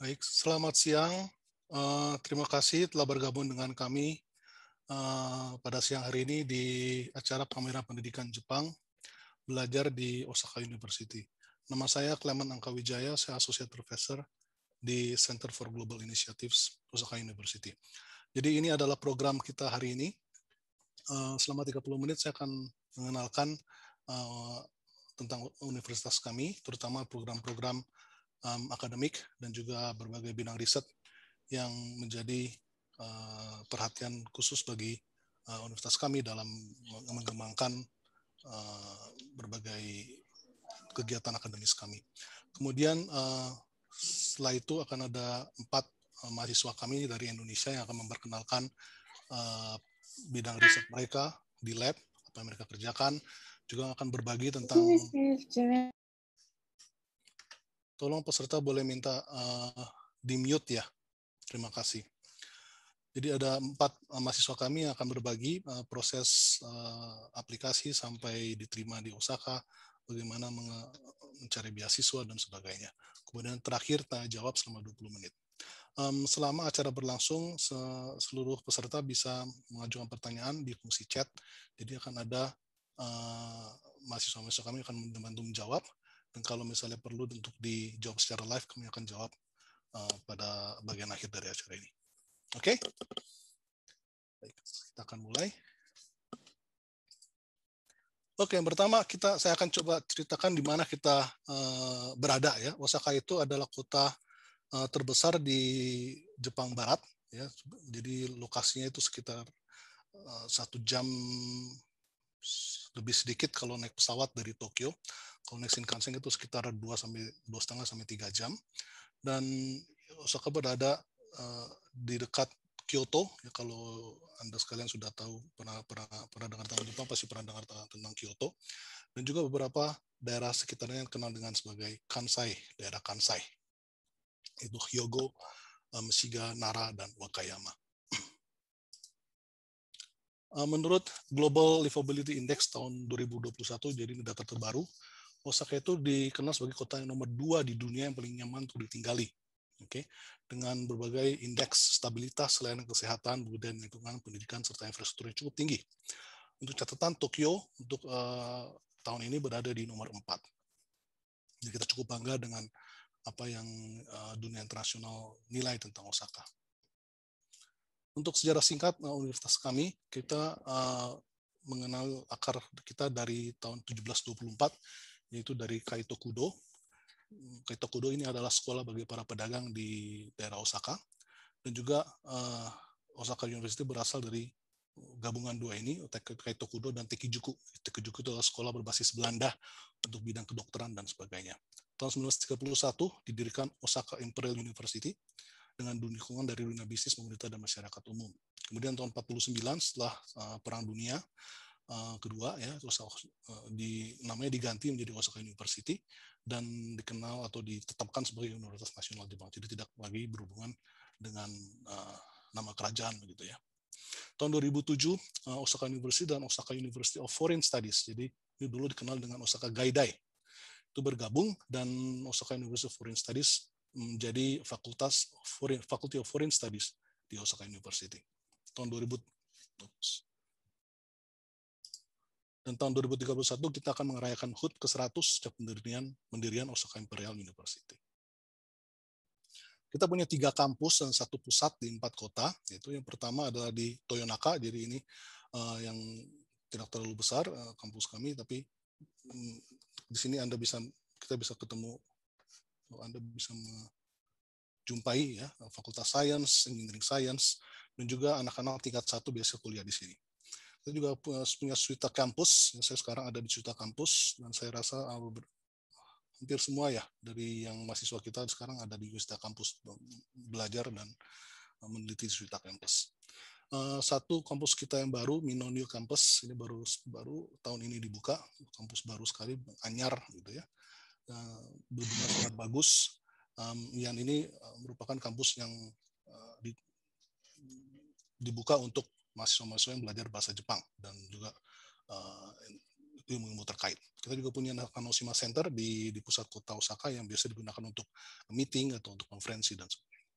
Baik, selamat siang. Uh, terima kasih telah bergabung dengan kami uh, pada siang hari ini di acara pameran pendidikan Jepang belajar di Osaka University. Nama saya Clement Angkawijaya, saya Associate Professor di Center for Global Initiatives Osaka University. Jadi ini adalah program kita hari ini. Uh, selama 30 menit saya akan mengenalkan tentang universitas kami, terutama program-program um, akademik dan juga berbagai bidang riset yang menjadi uh, perhatian khusus bagi uh, universitas kami dalam mengembangkan uh, berbagai kegiatan akademis kami. Kemudian uh, setelah itu akan ada empat uh, mahasiswa kami dari Indonesia yang akan memperkenalkan uh, bidang riset mereka di lab apa yang mereka kerjakan juga akan berbagi tentang Tolong peserta boleh minta uh, di-mute ya. Terima kasih. Jadi ada empat eh, mahasiswa kami yang akan berbagi uh, proses uh, aplikasi sampai diterima di Osaka, bagaimana mencari beasiswa dan sebagainya. Kemudian terakhir tanya jawab selama 20 menit. Um, selama acara berlangsung, se seluruh peserta bisa mengajukan pertanyaan di fungsi chat. Jadi akan ada uh, mahasiswa -mahasiswa kami akan membantu menjawab. Dan kalau misalnya perlu untuk dijawab secara live, kami akan jawab uh, pada bagian akhir dari acara ini. Oke? Okay? Baik, kita akan mulai. Oke, yang pertama kita saya akan coba ceritakan di mana kita uh, berada ya. Osaka itu adalah kota uh, terbesar di Jepang Barat ya. Jadi lokasinya itu sekitar satu jam lebih sedikit kalau naik pesawat dari Tokyo kalau Kanseng itu sekitar 2 sampai dua setengah sampai tiga jam dan Osaka berada uh, eh, di dekat Kyoto ya kalau anda sekalian sudah tahu pernah pernah pernah dengar tentang Jepang pasti pernah dengar tentang Kyoto dan juga beberapa daerah sekitarnya yang kenal dengan sebagai Kansai daerah Kansai itu Hyogo, um, Nara dan Wakayama. Eh, menurut Global Livability Index tahun 2021, jadi ini data terbaru, Osaka itu dikenal sebagai kota yang nomor dua di dunia yang paling nyaman untuk ditinggali. Oke, okay? dengan berbagai indeks stabilitas selain kesehatan, budaya lingkungan, pendidikan serta infrastruktur yang cukup tinggi. Untuk catatan Tokyo untuk uh, tahun ini berada di nomor 4. Jadi kita cukup bangga dengan apa yang uh, dunia internasional nilai tentang Osaka. Untuk sejarah singkat uh, universitas kami, kita uh, mengenal akar kita dari tahun 1724 yaitu dari Kaito Kudo. Kaito Kudo ini adalah sekolah bagi para pedagang di daerah Osaka. Dan juga uh, Osaka University berasal dari gabungan dua ini, Kaito Kudo dan Tekijuku. Tekijuku itu adalah sekolah berbasis Belanda untuk bidang kedokteran dan sebagainya. Tahun 1931 didirikan Osaka Imperial University dengan dukungan dari dunia bisnis, pemerintah, dan masyarakat umum. Kemudian tahun 49 setelah uh, Perang Dunia, Eh, kedua ya terus uh, di namanya diganti menjadi Osaka University dan dikenal atau ditetapkan sebagai universitas nasional Jepang jadi tidak lagi berhubungan dengan uh, nama kerajaan begitu ya tahun 2007 uh, Osaka University dan Osaka University of Foreign Studies jadi ini dulu dikenal dengan Osaka Gaidai itu bergabung dan Osaka University of Foreign Studies menjadi fakultas Foreign, Faculty of Foreign Studies di Osaka University tahun 2000 oops, dan tahun 2031 kita akan merayakan HUT ke-100 sejak pendirian, pendirian Osaka Imperial University. Kita punya tiga kampus dan satu pusat di empat kota. Yaitu yang pertama adalah di Toyonaka, jadi ini uh, yang tidak terlalu besar uh, kampus kami, tapi um, di sini Anda bisa kita bisa ketemu, oh, Anda bisa menjumpai ya Fakultas Science, Engineering Science, dan juga anak-anak tingkat satu biasa kuliah di sini. Saya juga punya Suita Kampus. Saya sekarang ada di Suita Kampus dan saya rasa ah, hampir semua ya dari yang mahasiswa kita sekarang ada di Suita Kampus belajar dan ah, meneliti Suita Kampus. Ah, satu kampus kita yang baru, Mino New Campus, ini baru baru tahun ini dibuka, kampus baru sekali, anyar gitu ya, berbunga sangat bagus. Yang ini merupakan kampus yang dibuka untuk mahasiswa-mahasiswa yang belajar bahasa Jepang dan juga uh, ilmu-ilmu terkait. Kita juga punya Nakanoshima Center di, di pusat kota Osaka yang biasa digunakan untuk meeting atau untuk konferensi dan sebagainya.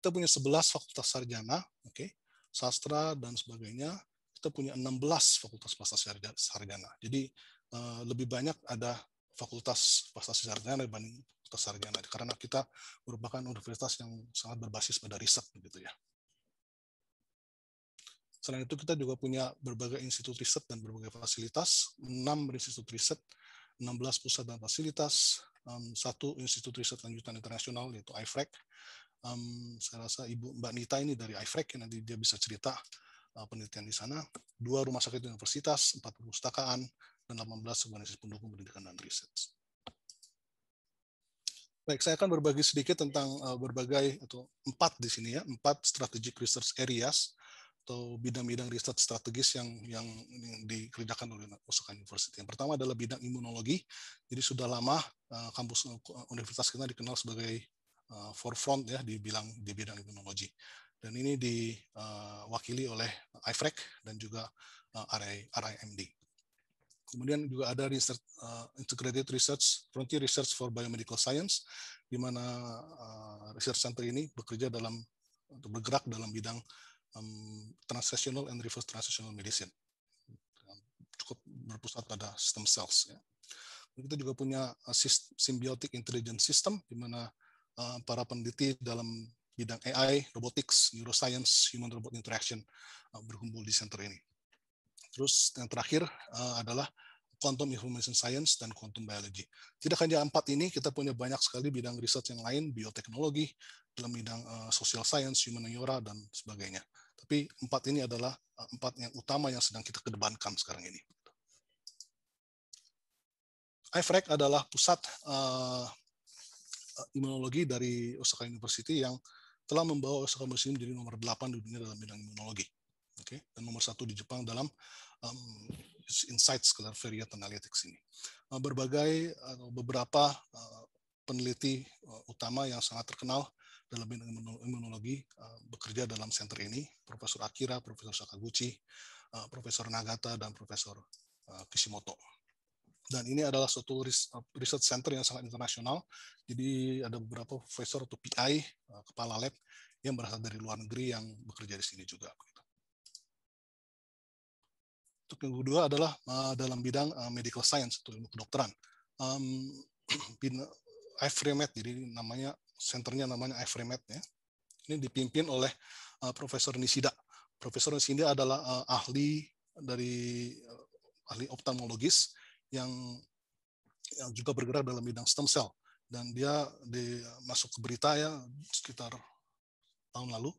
Kita punya 11 fakultas sarjana, oke, okay, sastra dan sebagainya. Kita punya 16 fakultas bahasa sarjana. Jadi uh, lebih banyak ada fakultas bahasa sarjana dibanding ke sarjana karena kita merupakan universitas yang sangat berbasis pada riset begitu ya. Selain itu kita juga punya berbagai institut riset dan berbagai fasilitas, 6 institut riset, 16 pusat dan fasilitas, satu institut riset lanjutan internasional yaitu IFREC. saya rasa Ibu Mbak Nita ini dari IFREC yang nanti dia bisa cerita e, penelitian di sana. Dua rumah sakit universitas, empat perpustakaan, dan 18 organisasi pendukung pendidikan dan riset. Baik, saya akan berbagi sedikit tentang uh, berbagai atau empat di sini ya, empat strategic research areas atau bidang-bidang riset strategis yang yang dikerjakan oleh Osaka University. Yang pertama adalah bidang imunologi. Jadi sudah lama uh, kampus eh, universitas kita dikenal sebagai uh, forefront ya dibilang di bidang imunologi. Dan ini diwakili oleh IFREC dan juga uh, RIMD. Kemudian juga ada research, uh, Integrated Research Frontier Research for Biomedical Science, di mana uh, research center ini bekerja dalam atau bergerak dalam bidang um, transnational and reverse transnational medicine um, cukup berpusat pada stem cells. Ya. Kita juga punya uh, symbiotic intelligence system di mana uh, para peneliti dalam bidang AI, robotics, neuroscience, human robot interaction uh, berkumpul di center ini. Terus yang terakhir uh, adalah quantum information science, dan quantum biology. Tidak hanya empat ini, kita punya banyak sekali bidang riset yang lain, bioteknologi, dalam bidang uh, social science, humaniora dan sebagainya. Tapi empat ini adalah eh, empat yang utama yang sedang kita kedepankan sekarang ini. IFREC adalah pusat uh, imunologi dari Osaka University yang telah membawa Osaka University menjadi nomor 8 di dunia dalam bidang imunologi. Oke, okay? dan nomor satu di Jepang dalam um, insight scholar variant Analytics ini. Uh, berbagai atau uh, beberapa uh, peneliti uh, utama yang sangat terkenal dalam imunologi uh, bekerja dalam center ini, Profesor Akira, Profesor Sakaguchi, uh, Profesor Nagata, dan Profesor uh, Kishimoto. Dan ini adalah suatu uh, research center yang sangat internasional. Jadi ada beberapa profesor atau PI, uh, kepala lab, yang berasal dari luar negeri yang bekerja di sini juga. Untuk yang kedua adalah uh, dalam bidang uh, medical science atau ilmu kedokteran. Um, IFREMED, jadi namanya senternya namanya IFREMED ya. Ini dipimpin oleh uh, Profesor Nisida. Profesor Nisida adalah uh, ahli dari uh, ahli oftalmologis yang yang juga bergerak dalam bidang stem cell dan dia di, masuk ke berita ya sekitar tahun lalu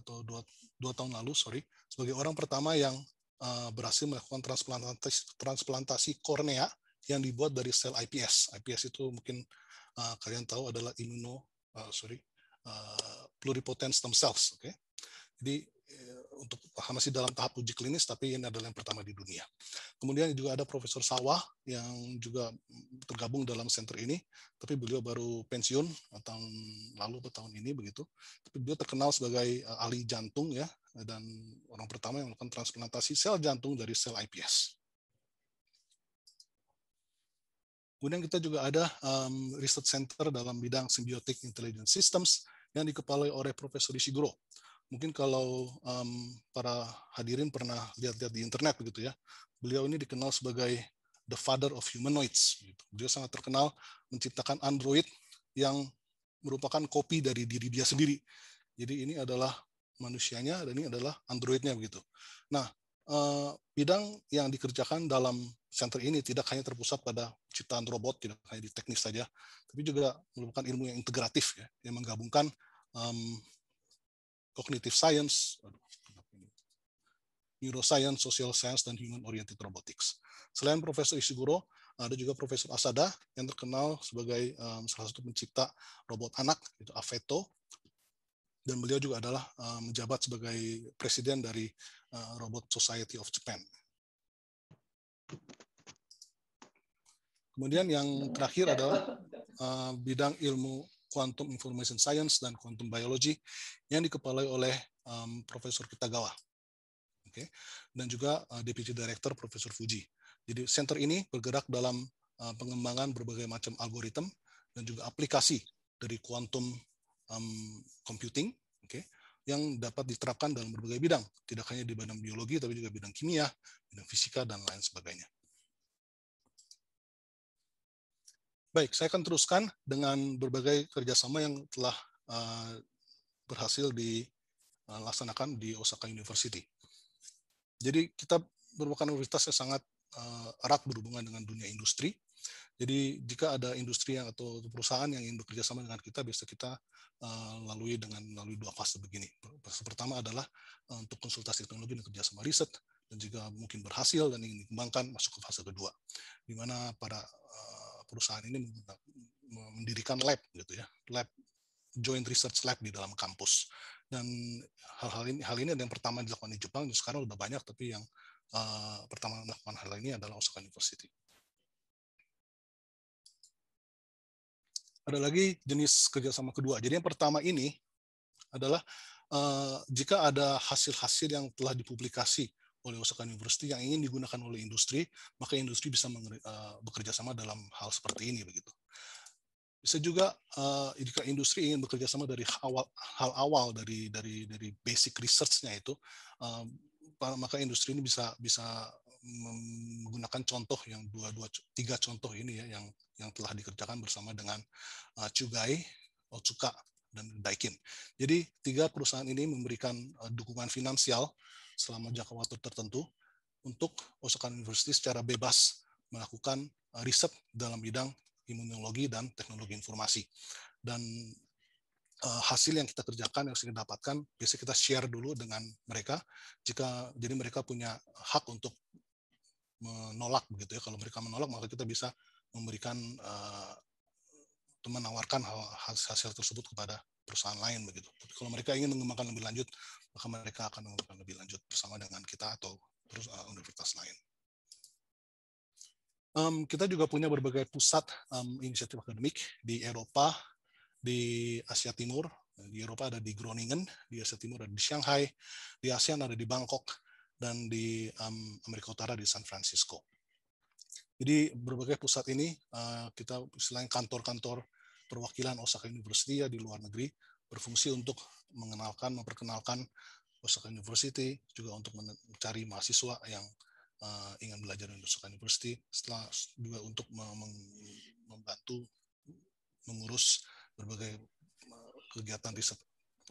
atau dua, dua tahun lalu sorry sebagai orang pertama yang Eh, berhasil melakukan transplantasi, transplantasi kornea yang dibuat dari sel iPS. iPS itu mungkin uh, kalian tahu adalah immuno, uh, sorry, uh, pluripotent stem cells. Oke, okay? jadi untuk masih dalam tahap uji klinis, tapi ini adalah yang pertama di dunia. Kemudian juga ada Profesor Sawah yang juga tergabung dalam center ini, tapi beliau baru pensiun tahun lalu atau tahun ini begitu. Tapi beliau terkenal sebagai eh, ahli jantung ya, dan orang pertama yang melakukan transplantasi sel jantung dari sel iPS. Kemudian kita juga ada um, research center dalam bidang symbiotic intelligence systems yang dikepalai oleh Profesor Ishiguro mungkin kalau um, para hadirin pernah lihat-lihat di internet begitu ya, beliau ini dikenal sebagai the father of humanoids. Gitu. Beliau sangat terkenal menciptakan android yang merupakan kopi dari diri dia sendiri. Jadi ini adalah manusianya dan ini adalah androidnya begitu. Nah, uh, bidang yang dikerjakan dalam center ini tidak hanya terpusat pada ciptaan robot, tidak hanya di teknis saja, tapi juga merupakan ilmu yang integratif ya, yang menggabungkan um, cognitive science, neuroscience, social science, dan human-oriented robotics. Selain Profesor Ishiguro, ada juga Profesor Asada yang terkenal sebagai um, salah satu pencipta robot anak, yaitu Aveto, dan beliau juga adalah uh, menjabat sebagai presiden dari uh, Robot Society of Japan. Kemudian yang terakhir adalah uh, bidang ilmu Quantum Information Science dan Quantum Biology yang dikepalai oleh um, Profesor Kitagawa. Oke. Okay. Dan juga uh, Deputy Director Profesor Fuji. Jadi center ini bergerak dalam uh, pengembangan berbagai macam algoritma dan juga aplikasi dari quantum um, computing, oke. Okay yang dapat diterapkan dalam berbagai bidang, tidak hanya di bidang biologi, tapi juga bidang kimia, bidang fisika, dan lain sebagainya. Baik, saya akan teruskan dengan berbagai kerjasama yang telah uh, berhasil dilaksanakan di Osaka University. Jadi kita merupakan universitas yang sangat uh, erat berhubungan dengan dunia industri. Jadi jika ada industri yang, atau perusahaan yang ingin bekerja sama dengan kita, bisa kita uh, lalui dengan lalui dua fase begini. Fase pertama adalah uh, untuk konsultasi teknologi dan kerjasama riset, dan juga mungkin berhasil dan ingin dikembangkan, masuk ke fase kedua, di mana para perusahaan ini mendirikan lab gitu ya, lab joint research lab di dalam kampus. Dan hal-hal ini hal ini yang pertama dilakukan di Jepang, sekarang sudah banyak tapi yang uh, pertama melakukan hal ini adalah Osaka University. Ada lagi jenis kerjasama kedua. Jadi yang pertama ini adalah uh, jika ada hasil-hasil yang telah dipublikasi oleh usaha universiti yang ingin digunakan oleh industri, maka industri bisa eh, bekerja sama dalam hal seperti ini begitu. Bisa juga uh, jika industri ingin bekerja sama dari awal, hal awal dari dari dari basic researchnya itu, uh, maka industri ini bisa bisa menggunakan contoh yang dua dua tiga contoh ini ya yang yang telah dikerjakan bersama dengan uh, Chugai Otsuka dan Daikin. Jadi tiga perusahaan ini memberikan eh, dukungan finansial selama hmm. jangka waktu tertentu untuk Osaka University secara bebas melakukan eh, riset dalam bidang imunologi dan teknologi informasi. Dan eh, hasil yang kita kerjakan yang sudah dapatkan bisa kita share dulu dengan mereka jika jadi mereka punya hak untuk menolak begitu ya. Kalau mereka menolak maka kita bisa memberikan menawarkan hasil tersebut kepada perusahaan lain begitu. Tapi kalau mereka ingin mengembangkan lebih lanjut, maka mereka akan mengembangkan lebih lanjut bersama dengan kita atau perusahaan eh, universitas lain. Um, kita juga punya berbagai pusat um, inisiatif akademik di Eropa, di Asia Timur, di Eropa ada di Groningen, di Asia Timur ada di Shanghai, di ASEAN ada di Bangkok, dan di um, Amerika Utara di San Francisco. Jadi berbagai pusat ini eh, kita selain kantor-kantor perwakilan Osaka University ya di luar negeri berfungsi untuk mengenalkan, memperkenalkan Osaka University juga untuk mencari mahasiswa yang eh, ingin belajar di Osaka University, setelah juga untuk membantu mengurus berbagai eh, kegiatan riset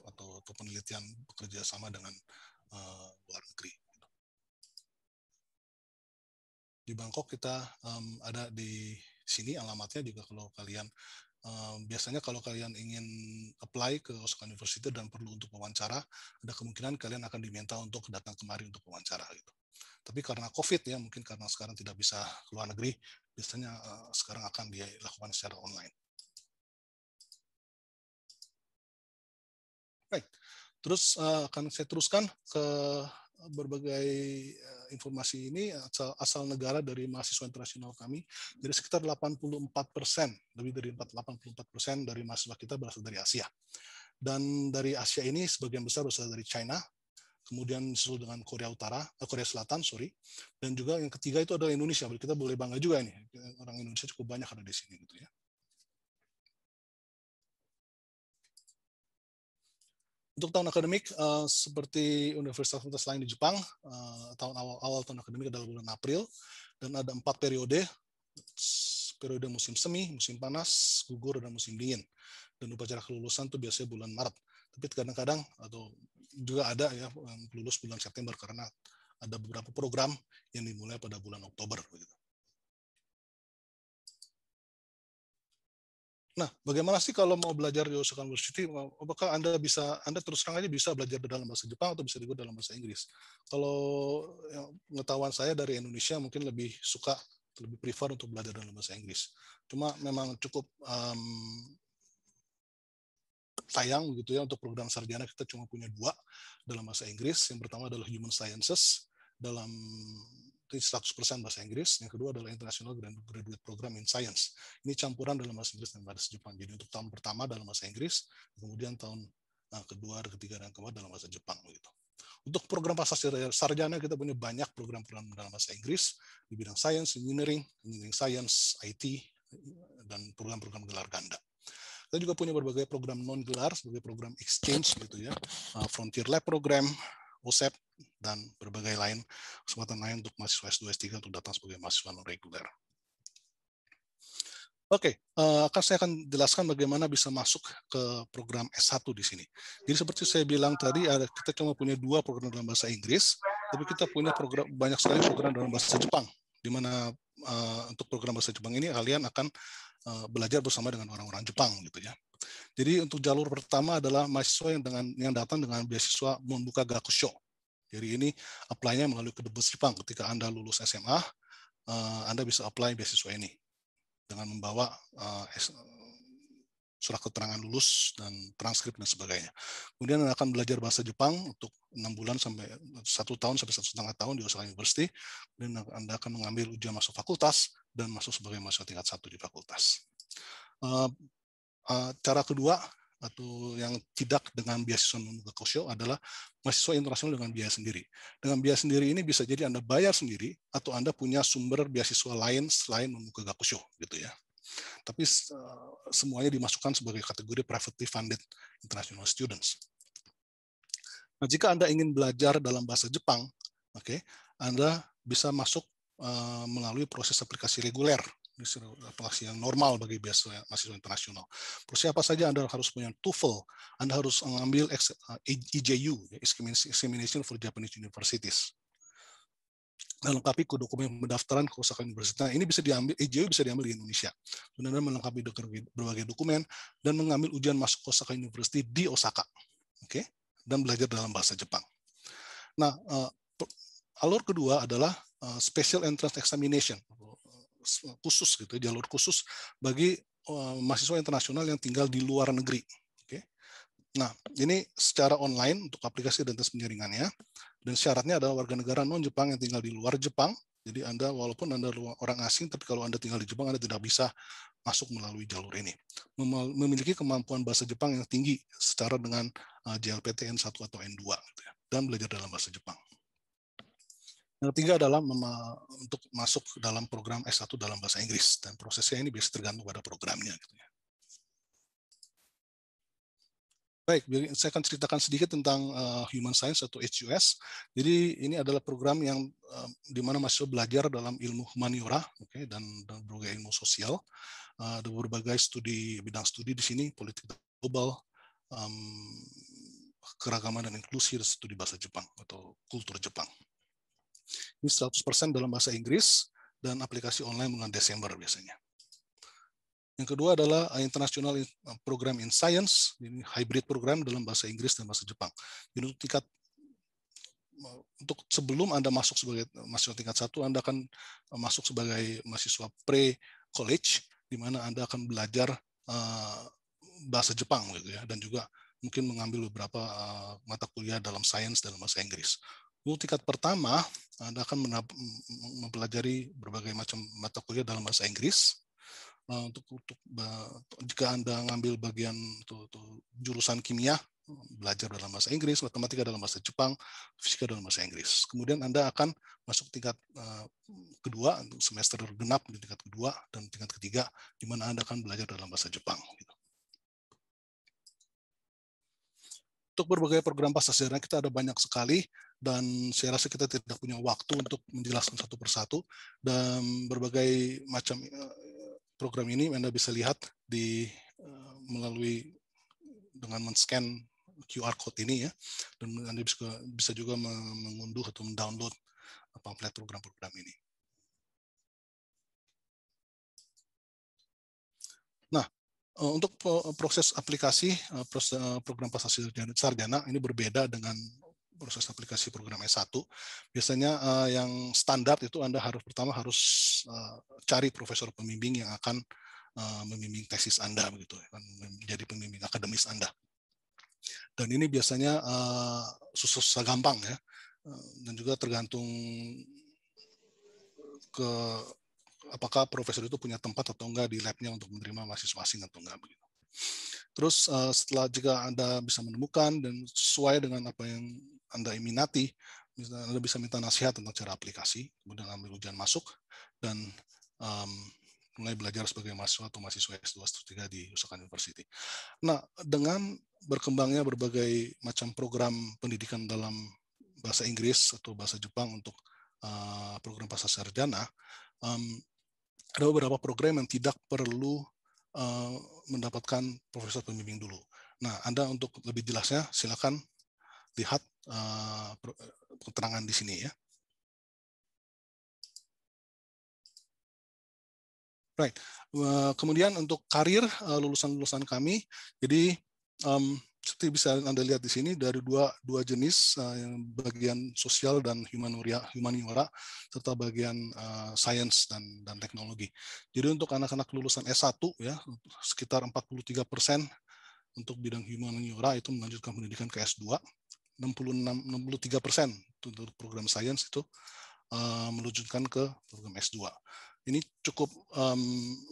atau, atau penelitian bekerja sama dengan luar negeri di Bangkok kita um, ada di sini alamatnya juga kalau kalian um, biasanya kalau kalian ingin apply ke Osaka University dan perlu untuk wawancara ada kemungkinan kalian akan diminta untuk datang kemari untuk wawancara gitu. Tapi karena COVID ya mungkin karena sekarang tidak bisa ke luar negeri biasanya uh, sekarang akan dilakukan secara online. Baik, terus uh, akan saya teruskan ke berbagai uh, informasi ini asal, asal negara dari mahasiswa internasional kami. dari sekitar 84 persen, lebih dari 84 persen dari mahasiswa kita berasal dari Asia. Dan dari Asia ini sebagian besar berasal dari China, kemudian disusul dengan Korea Utara, uh, Korea Selatan, sorry, dan juga yang ketiga itu adalah Indonesia. Kita boleh bangga juga ini orang Indonesia cukup banyak ada di sini gitu ya. Untuk tahun akademik, uh, seperti universitas-universitas lain di Jepang, uh, tahun awal, awal tahun akademik adalah bulan April, dan ada empat periode, periode musim semi, musim panas, gugur, dan musim dingin. Dan upacara kelulusan itu biasanya bulan Maret. Tapi kadang-kadang atau juga ada ya yang lulus bulan September karena ada beberapa program yang dimulai pada bulan Oktober. Begitu. Nah, bagaimana sih kalau mau belajar di Osaka University? Apakah Anda bisa, Anda terus terang aja bisa belajar dalam bahasa Jepang atau bisa juga dalam bahasa Inggris? Kalau ya, pengetahuan saya dari Indonesia mungkin lebih suka, lebih prefer untuk belajar dalam bahasa Inggris. Cuma memang cukup um, sayang gitu ya untuk program sarjana kita cuma punya dua dalam bahasa Inggris. Yang pertama adalah Human Sciences dalam jadi 100% bahasa Inggris. Yang kedua adalah International Graduate Program in Science. Ini campuran dalam bahasa Inggris dan bahasa Jepang. Jadi untuk tahun pertama dalam bahasa Inggris, kemudian tahun nah, kedua, ketiga, dan keempat dalam bahasa Jepang. Gitu. Untuk program pasca sarjana kita punya banyak program-program dalam bahasa Inggris di bidang science, engineering, engineering science, IT, dan program-program gelar ganda. Kita juga punya berbagai program non gelar sebagai program exchange gitu ya, eh, frontier lab program, OSEP, dan berbagai lain kesempatan lain untuk mahasiswa S2, S3 untuk datang sebagai mahasiswa non reguler. Oke, okay, eh, akan saya akan jelaskan bagaimana bisa masuk ke program S1 di sini. Jadi seperti saya bilang tadi, ada, kita cuma punya dua program dalam bahasa Inggris, tapi kita punya program banyak sekali program dalam bahasa Jepang, di mana uh, untuk program bahasa Jepang ini kalian akan Eh, belajar bersama dengan orang-orang Jepang gitu ya. Jadi untuk jalur pertama adalah mahasiswa yang dengan yang datang dengan beasiswa membuka gakusho. Jadi ini apply-nya melalui kedubes Jepang. Ketika Anda lulus SMA, eh, Anda bisa apply beasiswa ini dengan membawa eh, surat keterangan lulus dan transkrip dan sebagainya. Kemudian Anda akan belajar bahasa Jepang untuk enam bulan sampai satu tahun sampai satu setengah tahun di Osaka University. Kemudian Anda akan mengambil ujian masuk fakultas dan masuk sebagai mahasiswa tingkat satu di fakultas. Eh, eh, cara kedua atau yang tidak dengan beasiswa Nunga Kosho adalah mahasiswa internasional dengan biaya sendiri. Dengan biaya sendiri ini bisa jadi Anda bayar sendiri atau Anda punya sumber beasiswa lain selain Nunga Kosyo gitu ya. Tapi uh, semuanya dimasukkan sebagai kategori privately funded international students. Nah, jika Anda ingin belajar dalam bahasa Jepang, oke, okay, Anda bisa masuk uh, melalui proses aplikasi reguler aplikasi yang normal bagi biasa mahasiswa internasional. Proses apa saja Anda harus punya TOEFL, Anda harus mengambil EJU, eh, ya, Examination for Japanese Universities melengkapi dokumen pendaftaran kerusakan universitas. Nah, ini bisa diambil, EJU eh, bisa diambil di Indonesia. Benar-benar melengkapi berbagai dokumen dan mengambil ujian masuk Osaka University di Osaka. Oke? Okay? Dan belajar dalam bahasa Jepang. Nah, uh, alur kedua adalah uh, special entrance examination khusus gitu jalur khusus bagi uh, mahasiswa internasional yang tinggal di luar negeri. Oke. Nah, ini secara online untuk aplikasi dan tes penjaringannya. Dan syaratnya adalah warga negara non-Jepang yang tinggal di luar Jepang. Jadi Anda walaupun Anda orang asing, tapi kalau Anda tinggal di Jepang, Anda tidak bisa masuk melalui jalur ini. Memiliki kemampuan bahasa Jepang yang tinggi secara dengan uh, JLPT N1 atau N2. Gitu ya, dan belajar dalam bahasa Jepang. Yang ketiga adalah untuk masuk dalam program S1 dalam bahasa Inggris dan prosesnya ini biasanya tergantung pada programnya gitu ya. Baik, saya akan ceritakan sedikit tentang uh, Human Science atau HUS. Jadi ini adalah program yang uh, di mana mahasiswa belajar dalam ilmu humaniora, okay, dan, dan berbagai ilmu sosial, uh, ada berbagai studi bidang studi di sini, politik global, um, keragaman dan inklusi, dan studi bahasa Jepang atau kultur Jepang. Ini 100% dalam bahasa Inggris dan aplikasi online dengan Desember biasanya. Yang kedua adalah eh, International eh, Program in Science, ini hybrid program dalam bahasa Inggris dan bahasa Jepang. Jadi untuk tingkat eh, untuk sebelum Anda masuk sebagai mahasiswa tingkat satu, Anda akan masuk sebagai mahasiswa pre-college, di mana Anda akan belajar bahasa Jepang gitu ya, dan juga mungkin mengambil beberapa mata kuliah dalam sains dalam bahasa Inggris. Untuk tingkat pertama, Anda akan mempelajari berbagai macam mata kuliah dalam bahasa Inggris, Nah, untuk untuk eh, jika anda ngambil bagian tuh, tuh, jurusan kimia belajar dalam bahasa Inggris, matematika dalam bahasa Jepang, fisika dalam bahasa Inggris. Kemudian Anda akan masuk tingkat uh, kedua untuk semester genap di tingkat kedua dan tingkat ketiga di mana Anda akan belajar dalam bahasa Jepang. Gitu. Untuk berbagai program bahasa sejarah kita ada banyak sekali dan saya rasa kita tidak punya waktu untuk menjelaskan satu persatu dan berbagai macam program ini Anda bisa lihat di eh, melalui dengan men-scan QR code ini ya dan Anda bisa bisa juga mengunduh atau mendownload pamflet program-program ini. Nah, eh, untuk proses aplikasi eh, proses program pasca sarjana ini berbeda dengan proses aplikasi program S1. Biasanya uh, yang standar itu Anda harus pertama harus uh, cari profesor pembimbing yang akan uh, membimbing tesis Anda begitu, menjadi pembimbing akademis Anda. Dan ini biasanya uh, susah gampang ya. Uh, dan juga tergantung ke apakah profesor itu punya tempat atau enggak di labnya untuk menerima mahasiswa asing atau enggak begitu. Terus setelah jika Anda bisa menemukan dan sesuai dengan apa yang anda minati, Anda bisa minta nasihat tentang cara aplikasi, kemudian ambil ujian masuk, dan um, mulai belajar sebagai mahasiswa atau mahasiswa S2, S3 di USakan University. Nah, dengan berkembangnya berbagai macam program pendidikan dalam bahasa Inggris atau bahasa Jepang untuk uh, program bahasa sarjana, um, ada beberapa program yang tidak perlu uh, mendapatkan profesor pembimbing dulu. Nah, Anda untuk lebih jelasnya silakan lihat uh, keterangan di sini ya. Right. Eh, kemudian untuk karir eh, lulusan-lulusan kami, jadi um, seperti bisa Anda lihat di sini dari dua dua jenis uh, bagian sosial dan humaniora, humaniora serta bagian uh, sains dan dan teknologi. Jadi untuk anak-anak lulusan S1 ya sekitar 43% untuk bidang humaniora itu melanjutkan pendidikan ke S2 66 63 persen untuk program sains itu uh, meluncurkan ke program S2. Ini cukup um,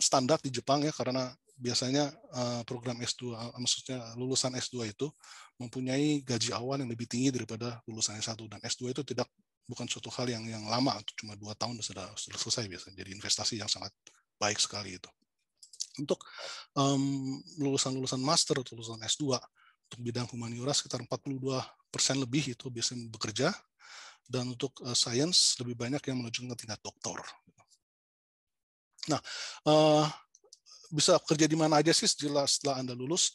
standar di Jepang ya karena biasanya uh, program S2 eh, maksudnya lulusan S2 itu mempunyai gaji awal yang lebih tinggi daripada lulusan S1 dan S2 itu tidak bukan suatu hal yang yang lama cuma dua tahun sudah selesai biasanya jadi investasi yang sangat baik sekali itu untuk lulusan lulusan lulusan master atau lulusan S2 untuk bidang humaniora sekitar 42 persen lebih itu biasanya bekerja, dan untuk uh, eh, science lebih banyak yang menuju ke tingkat doktor. Nah, uh, bisa kerja di mana aja sih setelah, setelah Anda lulus?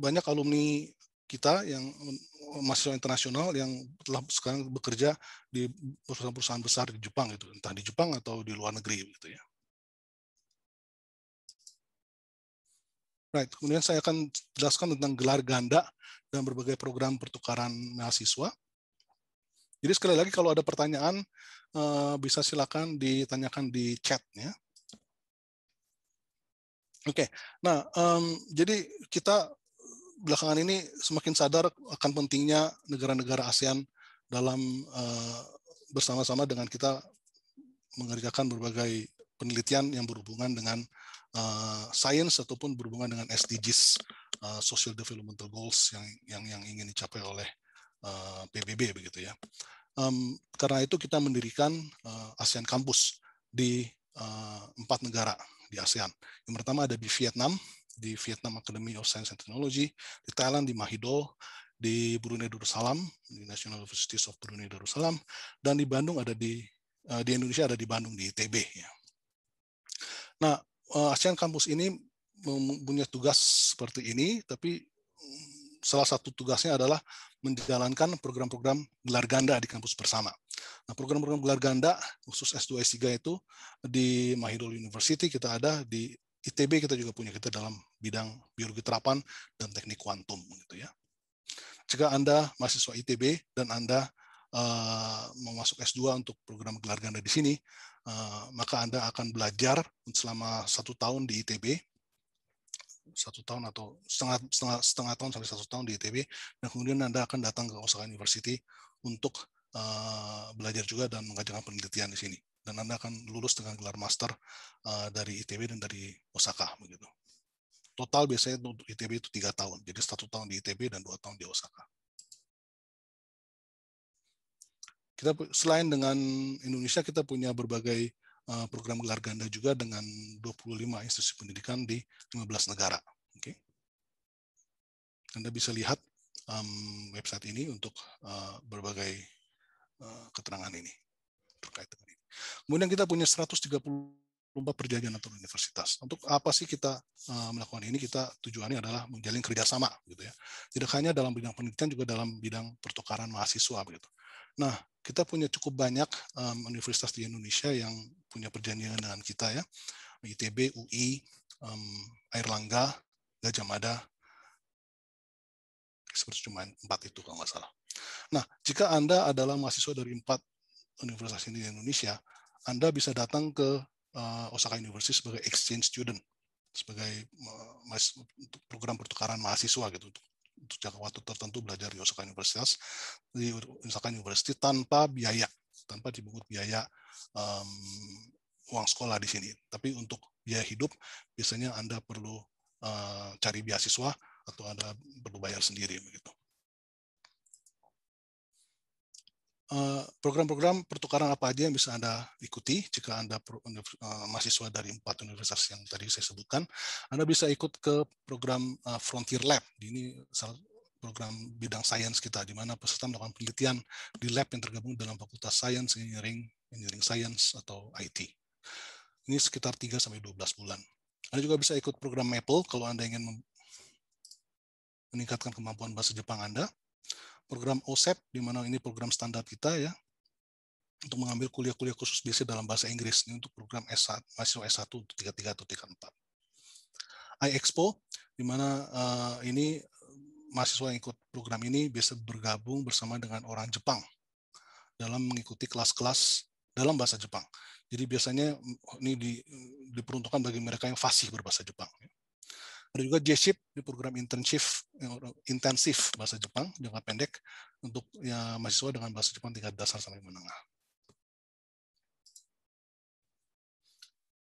Banyak alumni kita yang eh, mahasiswa internasional yang telah sekarang bekerja di perusahaan-perusahaan besar di Jepang itu, entah di Jepang atau di luar negeri gitu ya. Right. Kemudian saya akan jelaskan tentang gelar ganda dan berbagai program pertukaran mahasiswa. Jadi sekali lagi kalau ada pertanyaan eh, bisa silakan ditanyakan di chatnya. Oke. Okay. Nah, um, jadi kita belakangan ini semakin sadar akan pentingnya negara-negara ASEAN dalam uh, bersama-sama dengan kita mengerjakan berbagai penelitian yang berhubungan dengan uh, eh, science ataupun berhubungan dengan SDGs uh, eh, social developmental goals yang yang yang ingin dicapai oleh uh, eh, PBB begitu ya. Um, karena itu kita mendirikan uh, ASEAN Campus di uh, empat negara di ASEAN. Yang pertama ada di Vietnam, di Vietnam Academy of Science and Technology, di Thailand di Mahidol, di Brunei Darussalam, di National University of Brunei Darussalam, dan di Bandung ada di uh, di Indonesia ada di Bandung di ITB ya. Nah, eh, ASEAN Kampus ini mempunyai tugas seperti ini, tapi mm, salah satu tugasnya adalah menjalankan program-program gelar ganda di kampus bersama. Nah, program-program gelar ganda khusus S2 S3 itu di Mahidol University kita ada, di ITB kita juga punya kita dalam bidang biologi terapan dan teknik kuantum gitu ya. Jika Anda mahasiswa ITB dan Anda uh, mau masuk S2 untuk program gelar ganda di sini, Eh, maka Anda akan belajar selama satu tahun di ITB, satu tahun atau setengah, setengah, setengah tahun sampai satu tahun di ITB, dan kemudian Anda akan datang ke Osaka University untuk uh, belajar juga dan mengajarkan penelitian di sini. Dan Anda akan lulus dengan gelar master uh, dari ITB dan dari Osaka. begitu. Total biasanya untuk ITB itu tiga tahun, jadi satu tahun di ITB dan dua tahun di Osaka. kita selain dengan Indonesia kita punya berbagai eh, program gelar ganda juga dengan 25 institusi pendidikan di 15 negara. Oke. Anda bisa lihat um, website ini untuk uh, berbagai uh, keterangan ini terkait dengan ini. Kemudian kita punya 134 perjanjian antar universitas. Untuk apa sih kita uh, melakukan ini? Kita tujuannya adalah menjalin kerjasama, gitu ya. Tidak hanya dalam bidang pendidikan, juga dalam bidang pertukaran mahasiswa, begitu. Nah, kita punya cukup banyak um, universitas di Indonesia yang punya perjanjian dengan kita ya. ITB, UI, um, Airlangga, Gajah Mada, seperti cuma empat itu kalau nggak salah. Nah, jika Anda adalah mahasiswa dari empat universitas ini di Indonesia, Anda bisa datang ke uh, Osaka University sebagai exchange student, sebagai uh, program pertukaran mahasiswa gitu untuk untuk jangka waktu tertentu belajar di Osaka universitas di Osaka University tanpa biaya tanpa dipungut biaya um, uang sekolah di sini tapi untuk biaya hidup biasanya anda perlu uh, cari beasiswa atau anda perlu bayar sendiri begitu Eh, program-program pertukaran apa aja yang bisa Anda ikuti jika Anda eh, mahasiswa dari empat universitas yang tadi saya sebutkan. Anda bisa ikut ke program eh, Frontier Lab. Ini program bidang sains kita, di mana peserta melakukan penelitian di lab yang tergabung dalam Fakultas Sains, Engineering, Engineering Science, atau IT. Ini sekitar 3-12 bulan. Anda juga bisa ikut program MAPLE kalau Anda ingin meningkatkan kemampuan bahasa Jepang Anda program OSEP, di mana ini program standar kita ya, untuk mengambil kuliah-kuliah khusus biasa dalam bahasa Inggris ini untuk program S1, mahasiswa S1 tiga tiga atau 34. iExpo, di mana uh, ini eh, mahasiswa yang ikut program ini bisa bergabung bersama dengan orang Jepang dalam mengikuti kelas-kelas dalam bahasa Jepang. Jadi biasanya ini di, diperuntukkan bagi mereka yang fasih berbahasa Jepang. Ada juga Jship, di program internship intensif bahasa Jepang jangka pendek untuk ya, mahasiswa dengan bahasa Jepang tingkat dasar sampai menengah.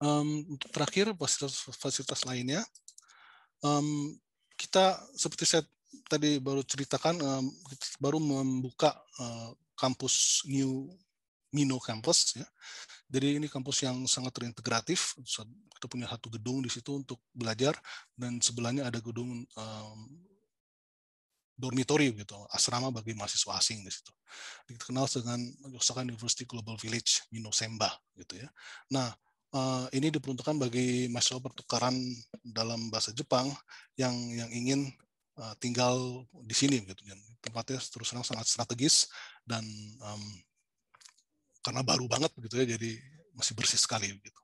Um, terakhir fasilitas-fasilitas lainnya, um, kita seperti saya tadi baru ceritakan, um, baru membuka uh, kampus New Mino Campus ya, jadi ini kampus yang sangat terintegratif. Kita punya satu gedung di situ untuk belajar dan sebelahnya ada gedung um, dormitory gitu, asrama bagi mahasiswa asing di situ. Dikenal dengan Yogyakarta University Global Village Minosemba gitu ya. Nah, uh, ini diperuntukkan bagi mahasiswa pertukaran dalam bahasa Jepang yang yang ingin uh, tinggal di sini gitu. tempatnya terus terang sangat strategis dan um, karena baru banget begitu ya jadi masih bersih sekali begitu.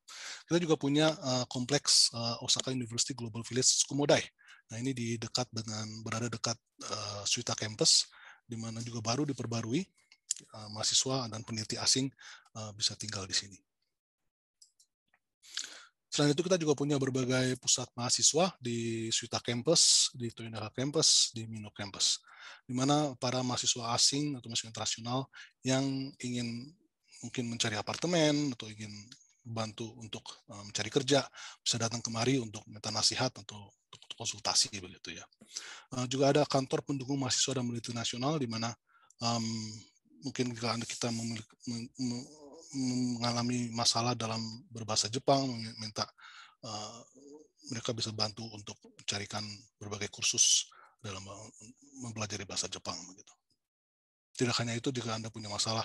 Kita juga punya uh, kompleks uh, Osaka University Global Village Sukumodai Nah, ini di dekat dengan berada dekat uh, Suita Campus di mana juga baru diperbarui uh, mahasiswa dan peneliti asing uh, bisa tinggal di sini. Selain itu kita juga punya berbagai pusat mahasiswa di Suita Campus, di Toyonaka Campus, di Mino Campus, di mana para mahasiswa asing atau mahasiswa internasional yang ingin mungkin mencari apartemen atau ingin bantu untuk eh, mencari kerja bisa datang kemari untuk minta nasihat atau untuk konsultasi begitu ya. Eh, juga ada kantor pendukung mahasiswa dan militer nasional di mana um, mungkin jika kita memiliki, mengalami masalah dalam berbahasa Jepang minta uh, mereka bisa bantu untuk mencarikan berbagai kursus dalam mempelajari bahasa Jepang begitu tidak hanya itu jika anda punya masalah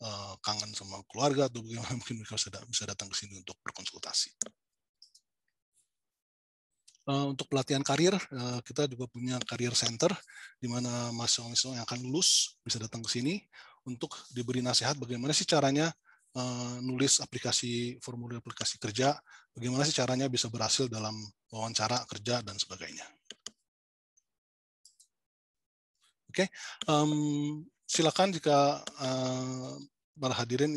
uh, kangen sama keluarga atau bagaimana mungkin mereka bisa, bisa datang ke sini untuk berkonsultasi eh, untuk pelatihan karir eh, kita juga punya career center di mana mahasiswa yang akan lulus bisa datang ke sini untuk diberi nasihat bagaimana sih caranya nulis aplikasi formulir aplikasi kerja, bagaimana sih caranya bisa berhasil dalam wawancara kerja dan sebagainya. Oke, okay. um, silakan jika uh, para hadirin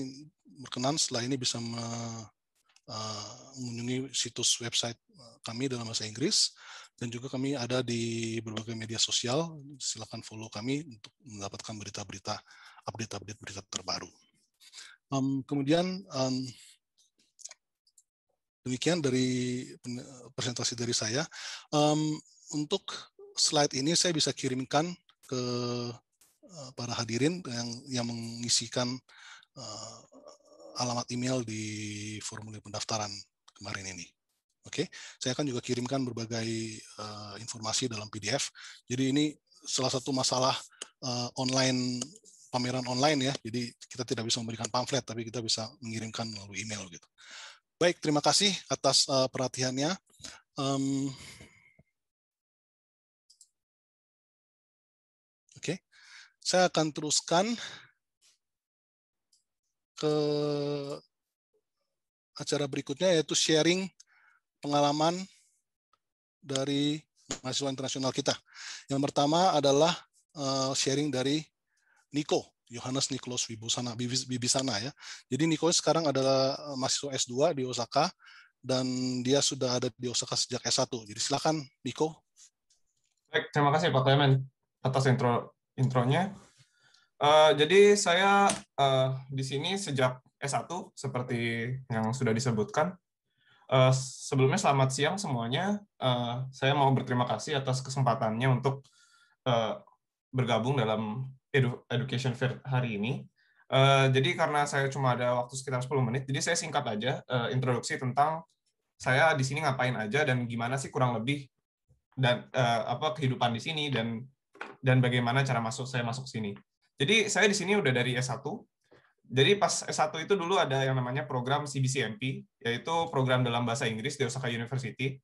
berkenan setelah ini bisa me, uh, mengunjungi situs website eh, kami dalam bahasa Inggris dan juga kami ada di berbagai media sosial. Silakan follow kami untuk mendapatkan berita-berita update-update berita terbaru. Um, kemudian um, demikian dari presentasi dari saya. Um, untuk slide ini saya bisa kirimkan ke Eh, para hadirin yang yang mengisikan uh, alamat email di formulir pendaftaran kemarin ini. Oke, okay? saya akan juga kirimkan berbagai uh, informasi dalam PDF. Jadi ini salah satu masalah uh, online pameran online ya. Jadi kita tidak bisa memberikan pamflet, tapi kita bisa mengirimkan melalui email gitu. Baik, terima kasih atas uh, perhatiannya. Um, Saya akan teruskan ke acara berikutnya yaitu sharing pengalaman dari mahasiswa internasional kita. Yang pertama adalah eh, sharing dari Niko, Yohanes Nikolaus Wibisana, Wibisana ya. Jadi Niko sekarang adalah eh, mahasiswa S2 di Osaka dan dia sudah ada di Osaka sejak S1. Jadi silakan Niko. Baik, terima kasih Pak Temen atas intro intronya. Uh, jadi saya uh, di sini sejak S1 seperti yang sudah disebutkan. Uh, sebelumnya selamat siang semuanya. Uh, saya mau berterima kasih atas kesempatannya untuk uh, bergabung dalam edu Education Fair hari ini. Uh, jadi karena saya cuma ada waktu sekitar 10 menit, jadi saya singkat aja uh, introduksi tentang saya di sini ngapain aja dan gimana sih kurang lebih dan uh, apa kehidupan di sini dan dan bagaimana cara masuk saya masuk sini. Jadi saya di sini udah dari S1. Jadi pas S1 itu dulu ada yang namanya program CBCMP, yaitu program dalam bahasa Inggris di Osaka University.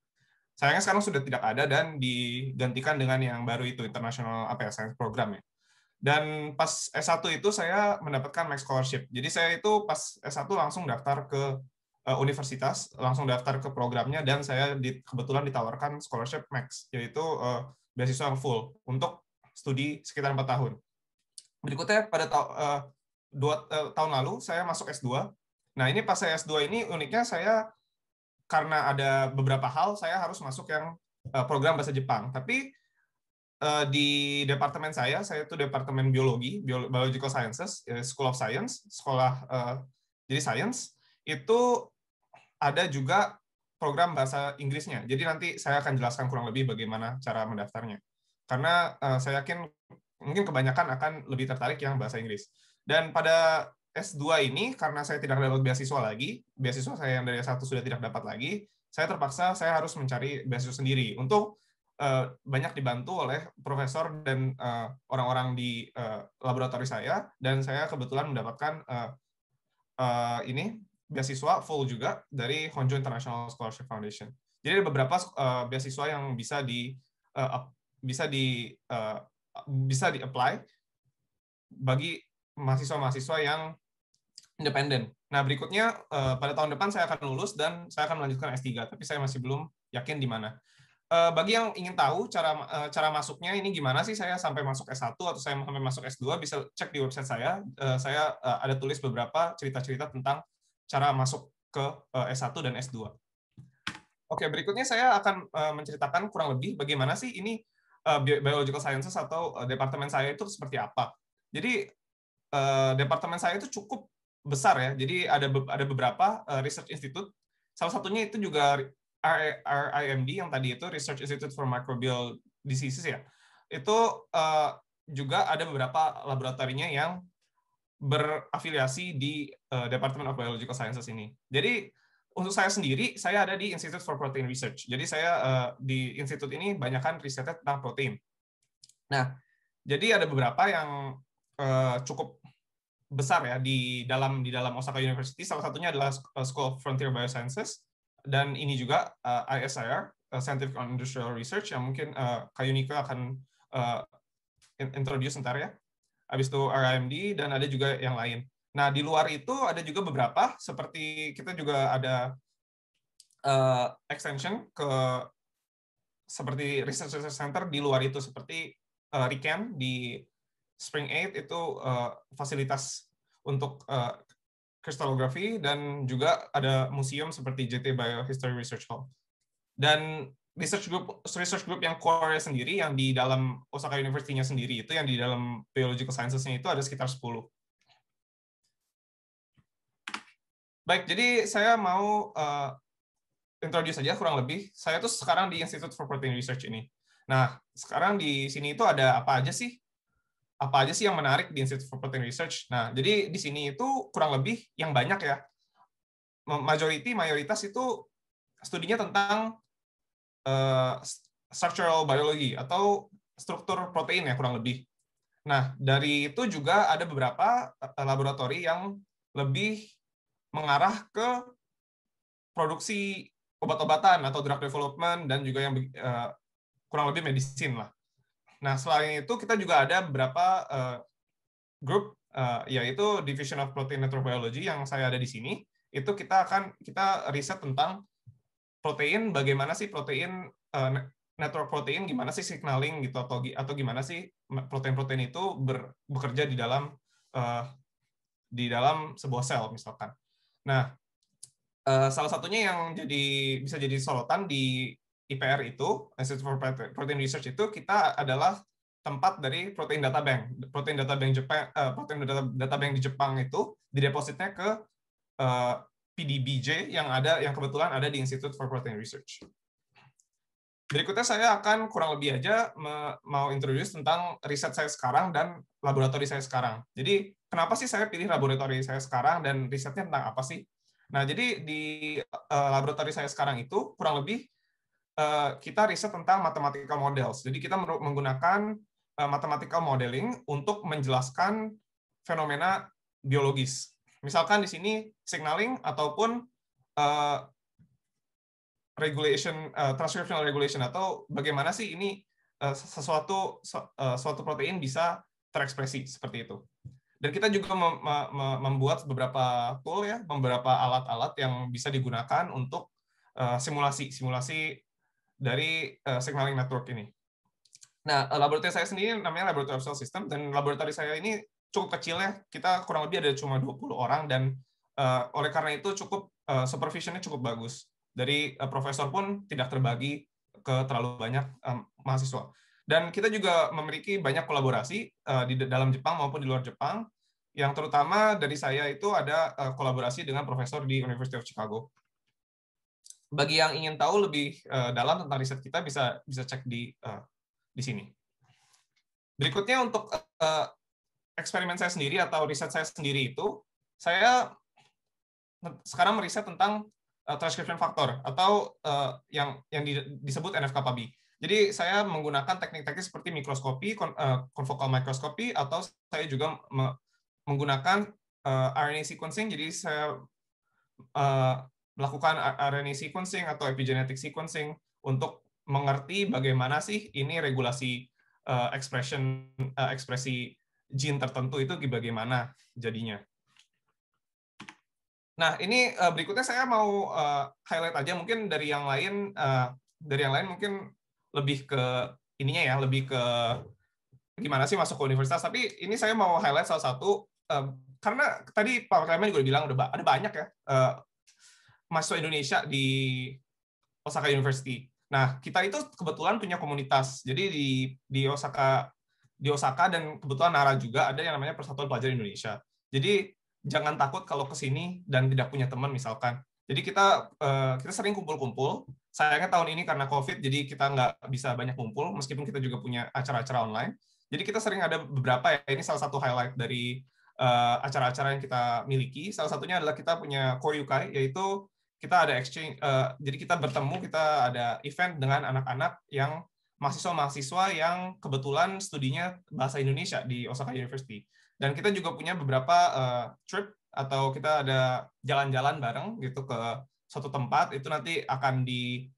Sayangnya sekarang sudah tidak ada dan digantikan dengan yang baru itu International apa Science Program ya. Dan pas S1 itu saya mendapatkan Max Scholarship. Jadi saya itu pas S1 langsung daftar ke eh, universitas, langsung daftar ke programnya dan saya kebetulan ditawarkan scholarship Max, yaitu eh, beasiswa yang full untuk studi sekitar empat tahun. Berikutnya pada ta uh, eh, dua uh, tahun lalu saya masuk S2. Nah ini pas saya S2 ini uniknya saya karena ada beberapa hal saya harus masuk yang uh, program bahasa Jepang. Tapi uh, di departemen saya, saya itu departemen biologi, biological sciences, ya, School of Science, sekolah uh, jadi science itu ada juga program bahasa Inggrisnya. Jadi nanti saya akan jelaskan kurang lebih bagaimana cara mendaftarnya karena uh, saya yakin mungkin kebanyakan akan lebih tertarik yang bahasa Inggris. Dan pada S2 ini karena saya tidak dapat beasiswa lagi, beasiswa saya yang dari S1 sudah tidak dapat lagi, saya terpaksa saya harus mencari beasiswa sendiri untuk uh, banyak dibantu oleh profesor dan uh, orang-orang di uh, laboratori saya dan saya kebetulan mendapatkan uh, uh, ini beasiswa full juga dari Honjo International Scholarship Foundation. Jadi ada beberapa uh, beasiswa yang bisa di uh, bisa di uh, bisa di apply bagi mahasiswa-mahasiswa yang independen. Nah, berikutnya uh, pada tahun depan saya akan lulus dan saya akan melanjutkan S3, tapi saya masih belum yakin di mana. Eh, bagi yang ingin tahu cara cara masuknya ini gimana sih saya sampai masuk S1 atau saya sampai masuk S2 bisa cek di website saya. saya ada tulis beberapa cerita-cerita tentang cara masuk ke S1 dan S2. Oke, berikutnya saya akan menceritakan kurang lebih bagaimana sih ini Eh, biological sciences atau eh, departemen saya itu seperti apa. Jadi eh, departemen saya itu cukup besar ya. Jadi ada ada beberapa research institute. Salah satunya itu juga RIMD yang tadi itu Research Institute for Microbial Diseases ya. Itu juga ada beberapa laboratorinya yang berafiliasi di uh, Department of Biological Sciences ini. Jadi untuk saya sendiri, saya ada di Institute for Protein Research. Jadi saya uh, di institut ini banyakkan riset tentang protein. Nah, jadi ada beberapa yang uh, cukup besar ya di dalam di dalam Osaka University. Salah satunya adalah eh, School of Frontier Biosciences dan ini juga uh, ISIR Scientific and Industrial Research yang mungkin uh, Kayunika akan uh, introduce ntar ya. Habis itu RIMD dan ada juga yang lain. Nah, di luar itu ada juga beberapa, seperti kita juga ada uh, extension ke seperti research research center di luar itu seperti uh, Riken di Spring 8 itu uh, fasilitas untuk uh, dan juga ada museum seperti JT Biohistory Research Hall. Dan research group research group yang core sendiri yang di dalam Osaka University-nya sendiri itu yang di dalam biological sciences-nya itu ada sekitar 10. Baik, jadi saya mau uh, introduce saja kurang lebih. Saya tuh sekarang di Institute for Protein Research ini. Nah, sekarang di sini itu ada apa aja sih? Apa aja sih yang menarik di Institute for Protein Research? Nah, jadi di sini itu kurang lebih yang banyak ya. Majority, mayoritas itu studinya tentang uh, structural biology atau struktur protein ya kurang lebih. Nah, dari itu juga ada beberapa eh, laboratori yang lebih mengarah ke produksi obat-obatan atau drug development dan juga yang eh, kurang lebih medisin lah. Nah, selain itu kita juga ada beberapa eh, grup eh, yaitu Division of Protein Neurobiology yang saya ada di sini. Itu kita akan kita riset tentang protein bagaimana sih protein uh, network protein gimana sih signaling gitu atau atau gimana sih protein-protein itu ber, bekerja di dalam di dalam sebuah sel misalkan. Nah, eh, salah satunya yang jadi bisa jadi sorotan di IPR itu, Institute for Protein Research itu kita adalah tempat dari protein data bank. Protein data bank Jepang, uh, protein data, bank di Jepang itu didepositnya ke eh, PDBJ yang ada yang kebetulan ada di Institute for Protein Research. Berikutnya saya akan kurang lebih aja mau introduce tentang riset saya sekarang dan laboratorium saya sekarang. Jadi kenapa sih saya pilih laboratorium saya sekarang dan risetnya tentang apa sih? Nah, jadi di uh, eh, laboratorium saya sekarang itu kurang lebih uh, kita riset tentang mathematical models. Jadi kita menggunakan uh, mathematical modeling untuk menjelaskan fenomena biologis. Misalkan di sini signaling ataupun uh, regulation uh, transcriptional regulation atau bagaimana sih ini uh, sesuatu su uh, suatu protein bisa terekspresi seperti itu. Dan kita juga mem mem membuat beberapa tool ya, beberapa alat-alat yang bisa digunakan untuk uh, simulasi simulasi dari uh, signaling network ini. Nah, eh, laboratorium saya sendiri namanya Laboratorium cell System dan laboratorium saya ini cukup kecil ya. Kita kurang lebih ada cuma 20 orang dan uh, oleh karena itu cukup uh, supervisionnya cukup bagus. Dari uh, profesor pun tidak terbagi ke terlalu banyak um, mahasiswa. Dan kita juga memiliki banyak kolaborasi uh, di dalam Jepang maupun di luar Jepang, yang terutama dari saya itu ada uh, kolaborasi dengan profesor di University of Chicago. Bagi yang ingin tahu lebih uh, dalam tentang riset kita, bisa bisa cek di uh, di sini. Berikutnya untuk uh, eksperimen saya sendiri atau riset saya sendiri itu, saya sekarang meriset tentang uh, transcription factor atau uh, yang yang di, disebut nf kappa B. Jadi saya menggunakan teknik-teknik seperti mikroskopi, confocal eh, mikroskopi, atau saya juga menggunakan eh, RNA sequencing. Jadi saya eh, melakukan RNA sequencing atau epigenetic sequencing untuk mengerti bagaimana sih ini regulasi expression ekspresi gene tertentu itu bagaimana jadinya. Nah, ini berikutnya saya mau highlight aja mungkin dari yang lain dari yang lain mungkin lebih ke ininya ya lebih ke gimana sih masuk ke universitas tapi ini saya mau highlight salah satu um, karena tadi Pak Clement juga bilang udah ada banyak ya uh, eh, masuk Indonesia di Osaka University. Nah kita itu kebetulan punya komunitas jadi di di Osaka di Osaka dan kebetulan Nara juga ada yang namanya Persatuan Pelajar Indonesia. Jadi jangan takut kalau ke sini dan tidak punya teman misalkan. Jadi kita eh, kita sering kumpul-kumpul sayangnya tahun ini karena COVID, jadi kita nggak bisa banyak kumpul, meskipun kita juga punya acara-acara online. Jadi kita sering ada beberapa ya, ini salah satu highlight dari eh, acara-acara uh, yang kita miliki. Salah satunya adalah kita punya Koryukai, yaitu kita ada exchange, uh, jadi kita bertemu, kita ada event dengan anak-anak yang mahasiswa-mahasiswa yang kebetulan studinya bahasa Indonesia di Osaka University. Dan kita juga punya beberapa uh, trip atau kita ada jalan-jalan bareng gitu ke satu tempat itu nanti akan di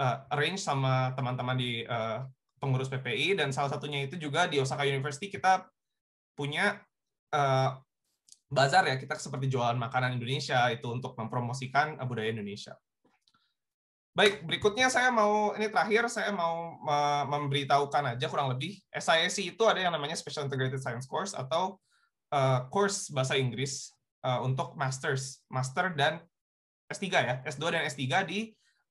uh, arrange sama teman-teman di uh, pengurus PPI dan salah satunya itu juga di Osaka University kita punya uh, bazar ya kita seperti jualan makanan Indonesia itu untuk mempromosikan budaya Indonesia. Baik, berikutnya saya mau ini terakhir saya mau memberitahukan aja kurang lebih SISC itu ada yang namanya Special Integrated Science Course atau uh, course bahasa Inggris uh, untuk masters, master dan S3 ya, S2 dan S3 di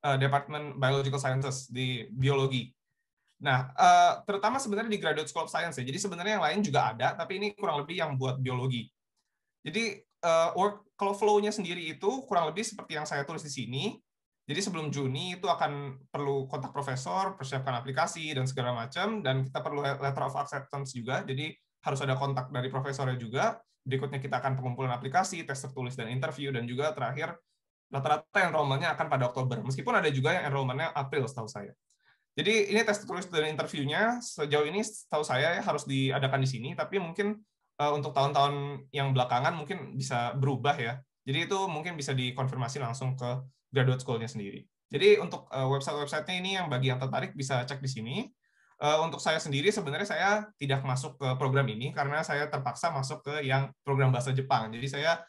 uh, eh, Departemen Biological Sciences di biologi. Nah, uh, terutama sebenarnya di Graduate School of Science ya. Jadi sebenarnya yang lain juga ada, tapi ini kurang lebih yang buat biologi. Jadi uh, eh, work flow-nya sendiri itu kurang lebih seperti yang saya tulis di sini. Jadi sebelum Juni itu akan perlu kontak profesor, persiapkan aplikasi dan segala macam dan kita perlu letter of acceptance juga. Jadi harus ada kontak dari profesornya juga. Berikutnya kita akan pengumpulan aplikasi, tes tertulis dan interview dan juga terakhir rata-rata enrollmentnya akan pada Oktober. Meskipun ada juga yang enrollmentnya April setahu saya. Jadi ini tes tulis dan interviewnya sejauh ini setahu saya harus diadakan di sini, tapi mungkin uh, untuk tahun-tahun yang belakangan mungkin bisa berubah ya. Jadi itu mungkin bisa dikonfirmasi langsung ke graduate school-nya sendiri. Jadi untuk uh, website-websitenya ini yang bagi yang tertarik bisa cek di sini. Uh, untuk saya sendiri sebenarnya saya tidak masuk ke program ini karena saya terpaksa masuk ke yang program bahasa Jepang. Jadi saya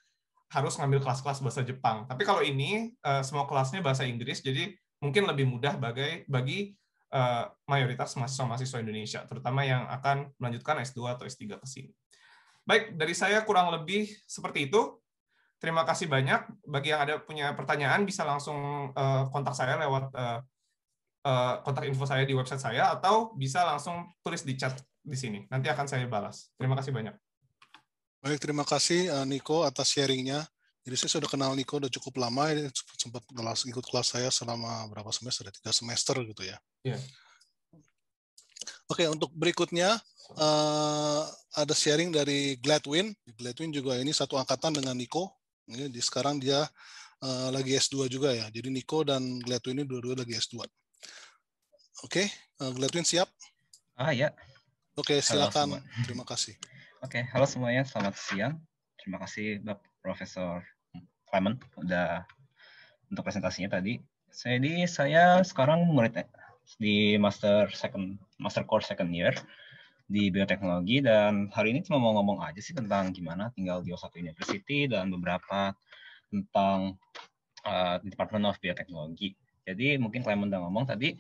harus ngambil kelas-kelas bahasa Jepang. Tapi kalau ini uh, semua kelasnya bahasa Inggris, jadi mungkin lebih mudah bagi, bagi uh, eh, mayoritas mahasiswa-mahasiswa Indonesia, terutama yang akan melanjutkan S2 atau S3 ke sini. Baik, dari saya kurang lebih seperti itu. Terima kasih banyak. Bagi yang ada punya pertanyaan, bisa langsung eh, kontak saya lewat kontak info saya di website saya, atau bisa langsung tulis di chat di sini. Nanti akan saya balas. Terima kasih banyak. Baik, terima kasih eh, Niko atas sharingnya. Jadi saya sudah kenal Niko udah cukup lama, sempat kelas, ikut kelas saya selama berapa semester, ya? tiga semester gitu ya. Yeah. Oke, untuk berikutnya uh, ada sharing dari Gladwin. Gladwin juga ini satu angkatan dengan Niko. Ini sekarang dia uh, lagi S2 juga ya. Jadi Niko dan Gladwin ini dua-dua lagi S2. Oke, uh, Gladwin siap? Ah ya. Oke, silakan. Terima kasih. Oke, okay, halo semuanya, selamat siang. Terima kasih Bapak Profesor Clement udah untuk presentasinya tadi. Jadi saya sekarang murid di master second master course second year di bioteknologi dan hari ini cuma mau ngomong aja sih tentang gimana tinggal di Osaka University dan beberapa tentang uh, Department of Bioteknologi. Jadi mungkin Clement udah ngomong tadi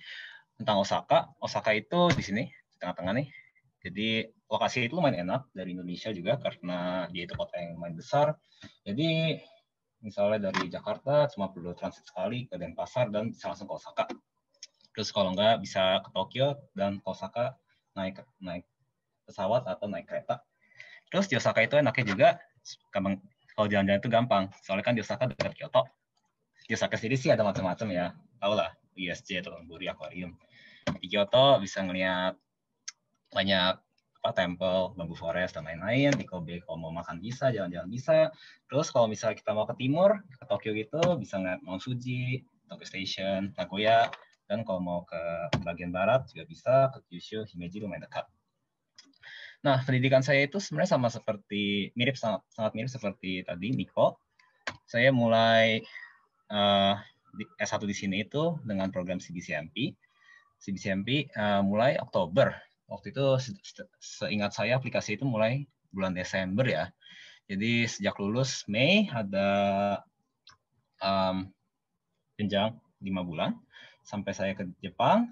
tentang Osaka. Osaka itu di sini di tengah-tengah nih. Jadi lokasi itu lumayan enak dari Indonesia juga karena dia itu kota yang lumayan besar. Jadi misalnya dari Jakarta cuma perlu transit sekali ke Denpasar dan bisa langsung ke Osaka. Terus kalau nggak bisa ke Tokyo dan ke Osaka naik naik pesawat atau naik kereta. Terus di Osaka itu enaknya juga gampang kalau jalan-jalan itu gampang. Soalnya kan di Osaka dekat Kyoto. Di Osaka sendiri sih ada macam-macam ya. Tahu lah USJ atau Buri Aquarium. Di Kyoto bisa ngeliat banyak apa temple bambu forest dan lain-lain di Kobe kalau mau makan bisa jalan-jalan bisa terus kalau misalnya kita mau ke timur ke Tokyo gitu bisa ngeliat Mount Fuji Tokyo Station Nagoya dan kalau mau ke bagian barat juga bisa ke Kyushu Himeji lumayan dekat nah pendidikan saya itu sebenarnya sama seperti mirip sangat, sangat mirip seperti tadi Niko saya mulai uh, eh, S1 di sini itu dengan program CBCMP. CBCMP uh, eh, mulai Oktober waktu itu seingat saya aplikasi itu mulai bulan Desember ya. Jadi sejak lulus Mei ada um, jenjang lima bulan sampai saya ke Jepang.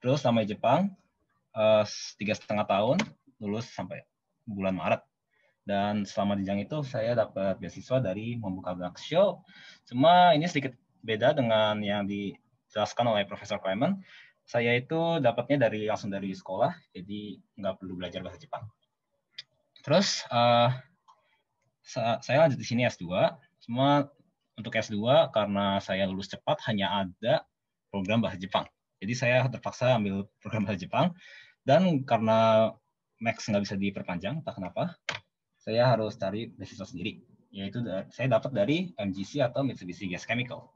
Terus sampai Jepang eh, tiga setengah tahun lulus sampai bulan Maret. Dan selama jenjang itu saya dapat beasiswa dari membuka blog Show. Cuma ini sedikit beda dengan yang dijelaskan oleh Profesor Clement saya itu dapatnya dari langsung dari sekolah, jadi nggak perlu belajar bahasa Jepang. Terus uh, saya lanjut di sini S2. Cuma untuk S2 karena saya lulus cepat hanya ada program bahasa Jepang. Jadi saya terpaksa ambil program bahasa Jepang dan karena Max nggak bisa diperpanjang, tak kenapa, saya harus cari beasiswa sendiri. Yaitu saya dapat dari MGC atau Mitsubishi Gas Chemical.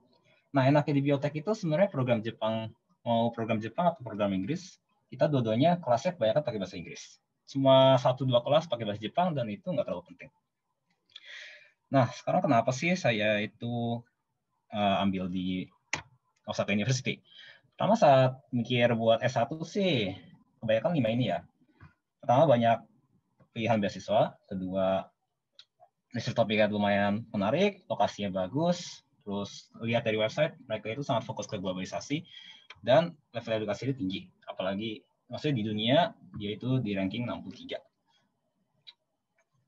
Nah enaknya di biotek itu sebenarnya program Jepang mau program Jepang atau program Inggris, kita dua-duanya kelasnya kebanyakan pakai bahasa Inggris. Cuma satu dua kelas pakai bahasa Jepang dan itu nggak terlalu penting. Nah, sekarang kenapa sih saya itu uh, ambil di Osaka University? Pertama saat mikir buat S1 sih, kebanyakan lima ini ya. Pertama banyak pilihan beasiswa, kedua riset topiknya lumayan menarik, lokasinya bagus, Terus lihat dari website, mereka itu sangat fokus ke globalisasi dan level edukasi itu tinggi. Apalagi maksudnya di dunia dia itu di ranking 63.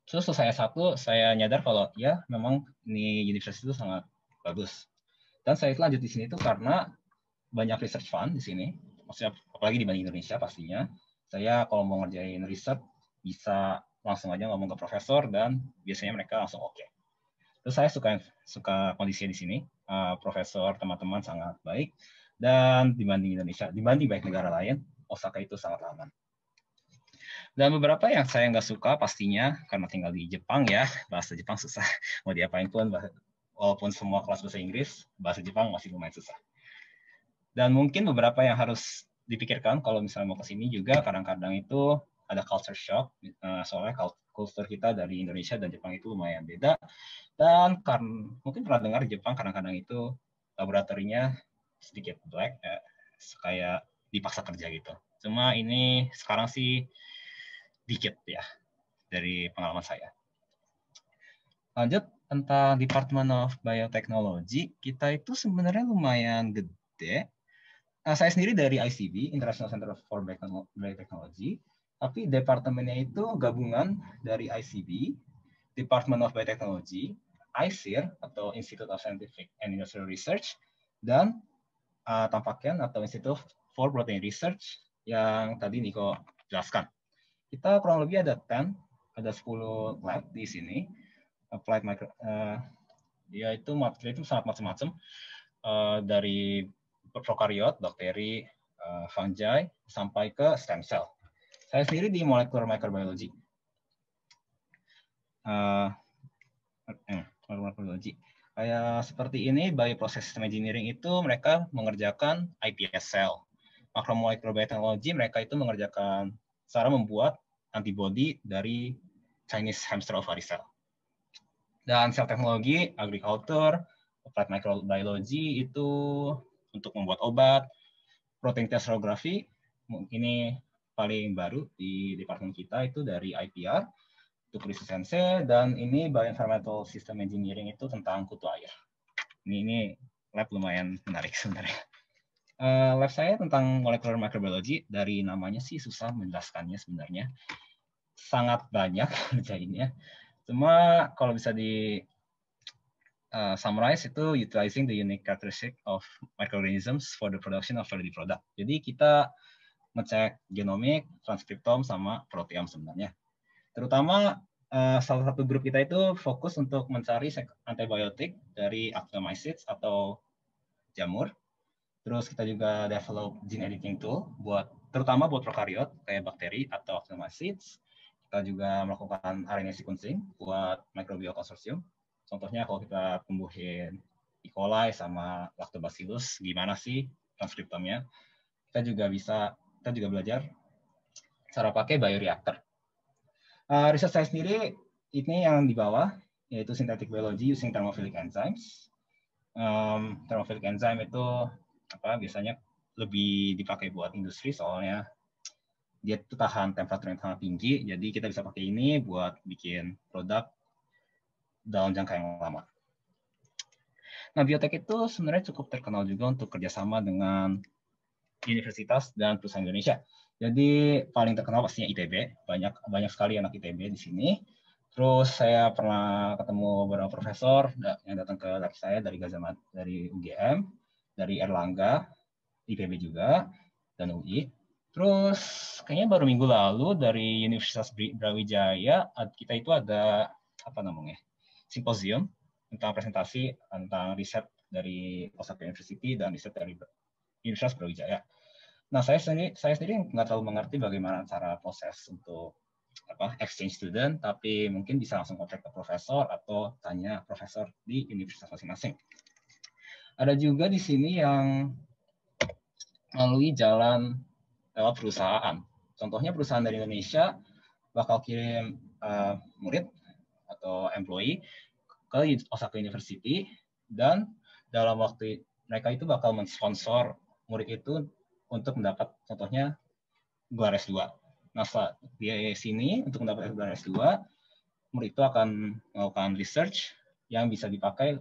Terus saya satu, saya nyadar kalau ya memang ini universitas itu sangat bagus. Dan saya lanjut di sini itu karena banyak research fund di sini, maksudnya apalagi dibanding Indonesia pastinya. Saya kalau mau ngerjain riset bisa langsung aja ngomong ke profesor dan biasanya mereka langsung oke. Okay. Terus saya suka suka kondisi di sini. Uh, profesor, teman-teman sangat baik dan dibanding Indonesia, dibanding baik negara lain, Osaka itu sangat aman. Dan beberapa yang saya nggak suka pastinya karena tinggal di Jepang ya, bahasa Jepang susah. Mau diapain pun, walaupun semua kelas bahasa Inggris, bahasa Jepang masih lumayan susah. Dan mungkin beberapa yang harus dipikirkan kalau misalnya mau ke sini juga kadang-kadang itu ada culture shock eh, soalnya culture kita dari Indonesia dan Jepang itu lumayan beda dan karena mungkin pernah dengar Jepang kadang-kadang itu laboratorinya sedikit black eh, kayak dipaksa kerja gitu cuma ini sekarang sih dikit ya dari pengalaman saya lanjut tentang Department of Biotechnology kita itu sebenarnya lumayan gede nah, saya sendiri dari ICB International Center for Biotechnology tapi departemennya itu gabungan dari ICB, Department of Biotechnology, ICIR atau Institute of Scientific and Industrial Research, dan uh, atau Institute for Protein Research yang tadi Niko jelaskan. Kita kurang lebih ada 10, ada 10 lab di sini. Applied micro, uh, ya itu materi ya itu sangat macam-macam uh, dari prokariot, bakteri, uh, fungi, sampai ke stem cell saya sendiri di molekuler microbiology. Uh, eh, eh Kayak seperti ini, bagi proses sistem engineering itu mereka mengerjakan IPS cell. Macromolecular biotechnology mereka itu mengerjakan cara membuat antibody dari Chinese hamster ovary cell. Dan sel teknologi, agriculture, applied microbiology itu untuk membuat obat, protein crystalography, ini paling baru di departemen kita itu dari IPR, itu krisis sensei, dan ini Bioenvironmental System Engineering itu tentang kutu air. Ini, ini lab lumayan menarik sebenarnya. Uh, lab saya tentang molecular microbiology, dari namanya sih susah menjelaskannya sebenarnya. Sangat banyak kerjainnya. Cuma kalau bisa di uh, summarize itu utilizing the unique characteristic of microorganisms for the production of ready product. Jadi kita ngecek genomik, transkriptom, sama proteom sebenarnya. Terutama eh, salah satu grup kita itu fokus untuk mencari antibiotik dari actinomycetes atau jamur. Terus kita juga develop gene editing tool buat terutama buat prokariot kayak bakteri atau actinomycetes. Kita juga melakukan RNA sequencing buat microbial consortium. Contohnya kalau kita tumbuhin E. coli sama lactobacillus, gimana sih transkriptomnya? Kita juga bisa kita juga belajar cara pakai bioreactor. Uh, eh, riset saya sendiri ini yang di bawah yaitu synthetic biology using thermophilic enzymes. Um, thermophilic enzyme itu apa biasanya lebih dipakai buat industri soalnya dia itu tahan temperatur yang sangat tinggi jadi kita bisa pakai ini buat bikin produk dalam jangka yang lama. Nah, biotek itu sebenarnya cukup terkenal juga untuk kerjasama dengan universitas dan perusahaan Indonesia. Jadi paling terkenal pastinya ITB, banyak banyak sekali anak ITB di sini. Terus saya pernah ketemu beberapa profesor yang datang ke lab saya dari Gazamat, dari UGM, dari Erlangga, ITB juga, dan UI. Terus kayaknya baru minggu lalu dari Universitas Brawijaya kita itu ada apa namanya simposium tentang presentasi tentang riset dari Osaka University dan riset dari universitas Brawijaya. Nah, saya sendiri saya sendiri nggak terlalu mengerti bagaimana cara proses untuk apa exchange student, tapi mungkin bisa langsung kontak ke profesor atau tanya profesor di universitas masing-masing. Ada juga di sini yang melalui jalan lewat perusahaan. Contohnya perusahaan dari Indonesia bakal kirim uh, murid atau employee ke Osaka University dan dalam waktu mereka itu bakal mensponsor murid itu untuk mendapat contohnya gelar S2. Nah, saat dia sini untuk mendapat gelar S2, murid itu akan melakukan research yang bisa dipakai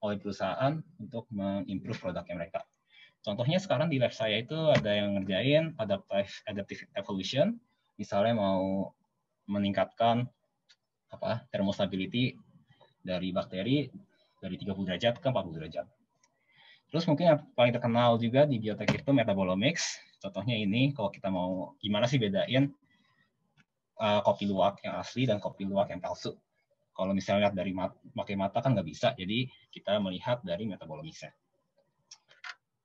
oleh perusahaan untuk mengimprove produknya mereka. Contohnya sekarang di lab saya itu ada yang ngerjain adaptive, adaptive evolution, misalnya mau meningkatkan apa termostability dari bakteri dari 30 derajat ke 40 derajat. Terus mungkin yang paling terkenal juga di biotek itu metabolomics. Contohnya ini, kalau kita mau gimana sih bedain uh, kopi luwak yang asli dan kopi luwak yang palsu. Kalau misalnya lihat dari mat pakai mata kan nggak bisa, jadi kita melihat dari metabolisme.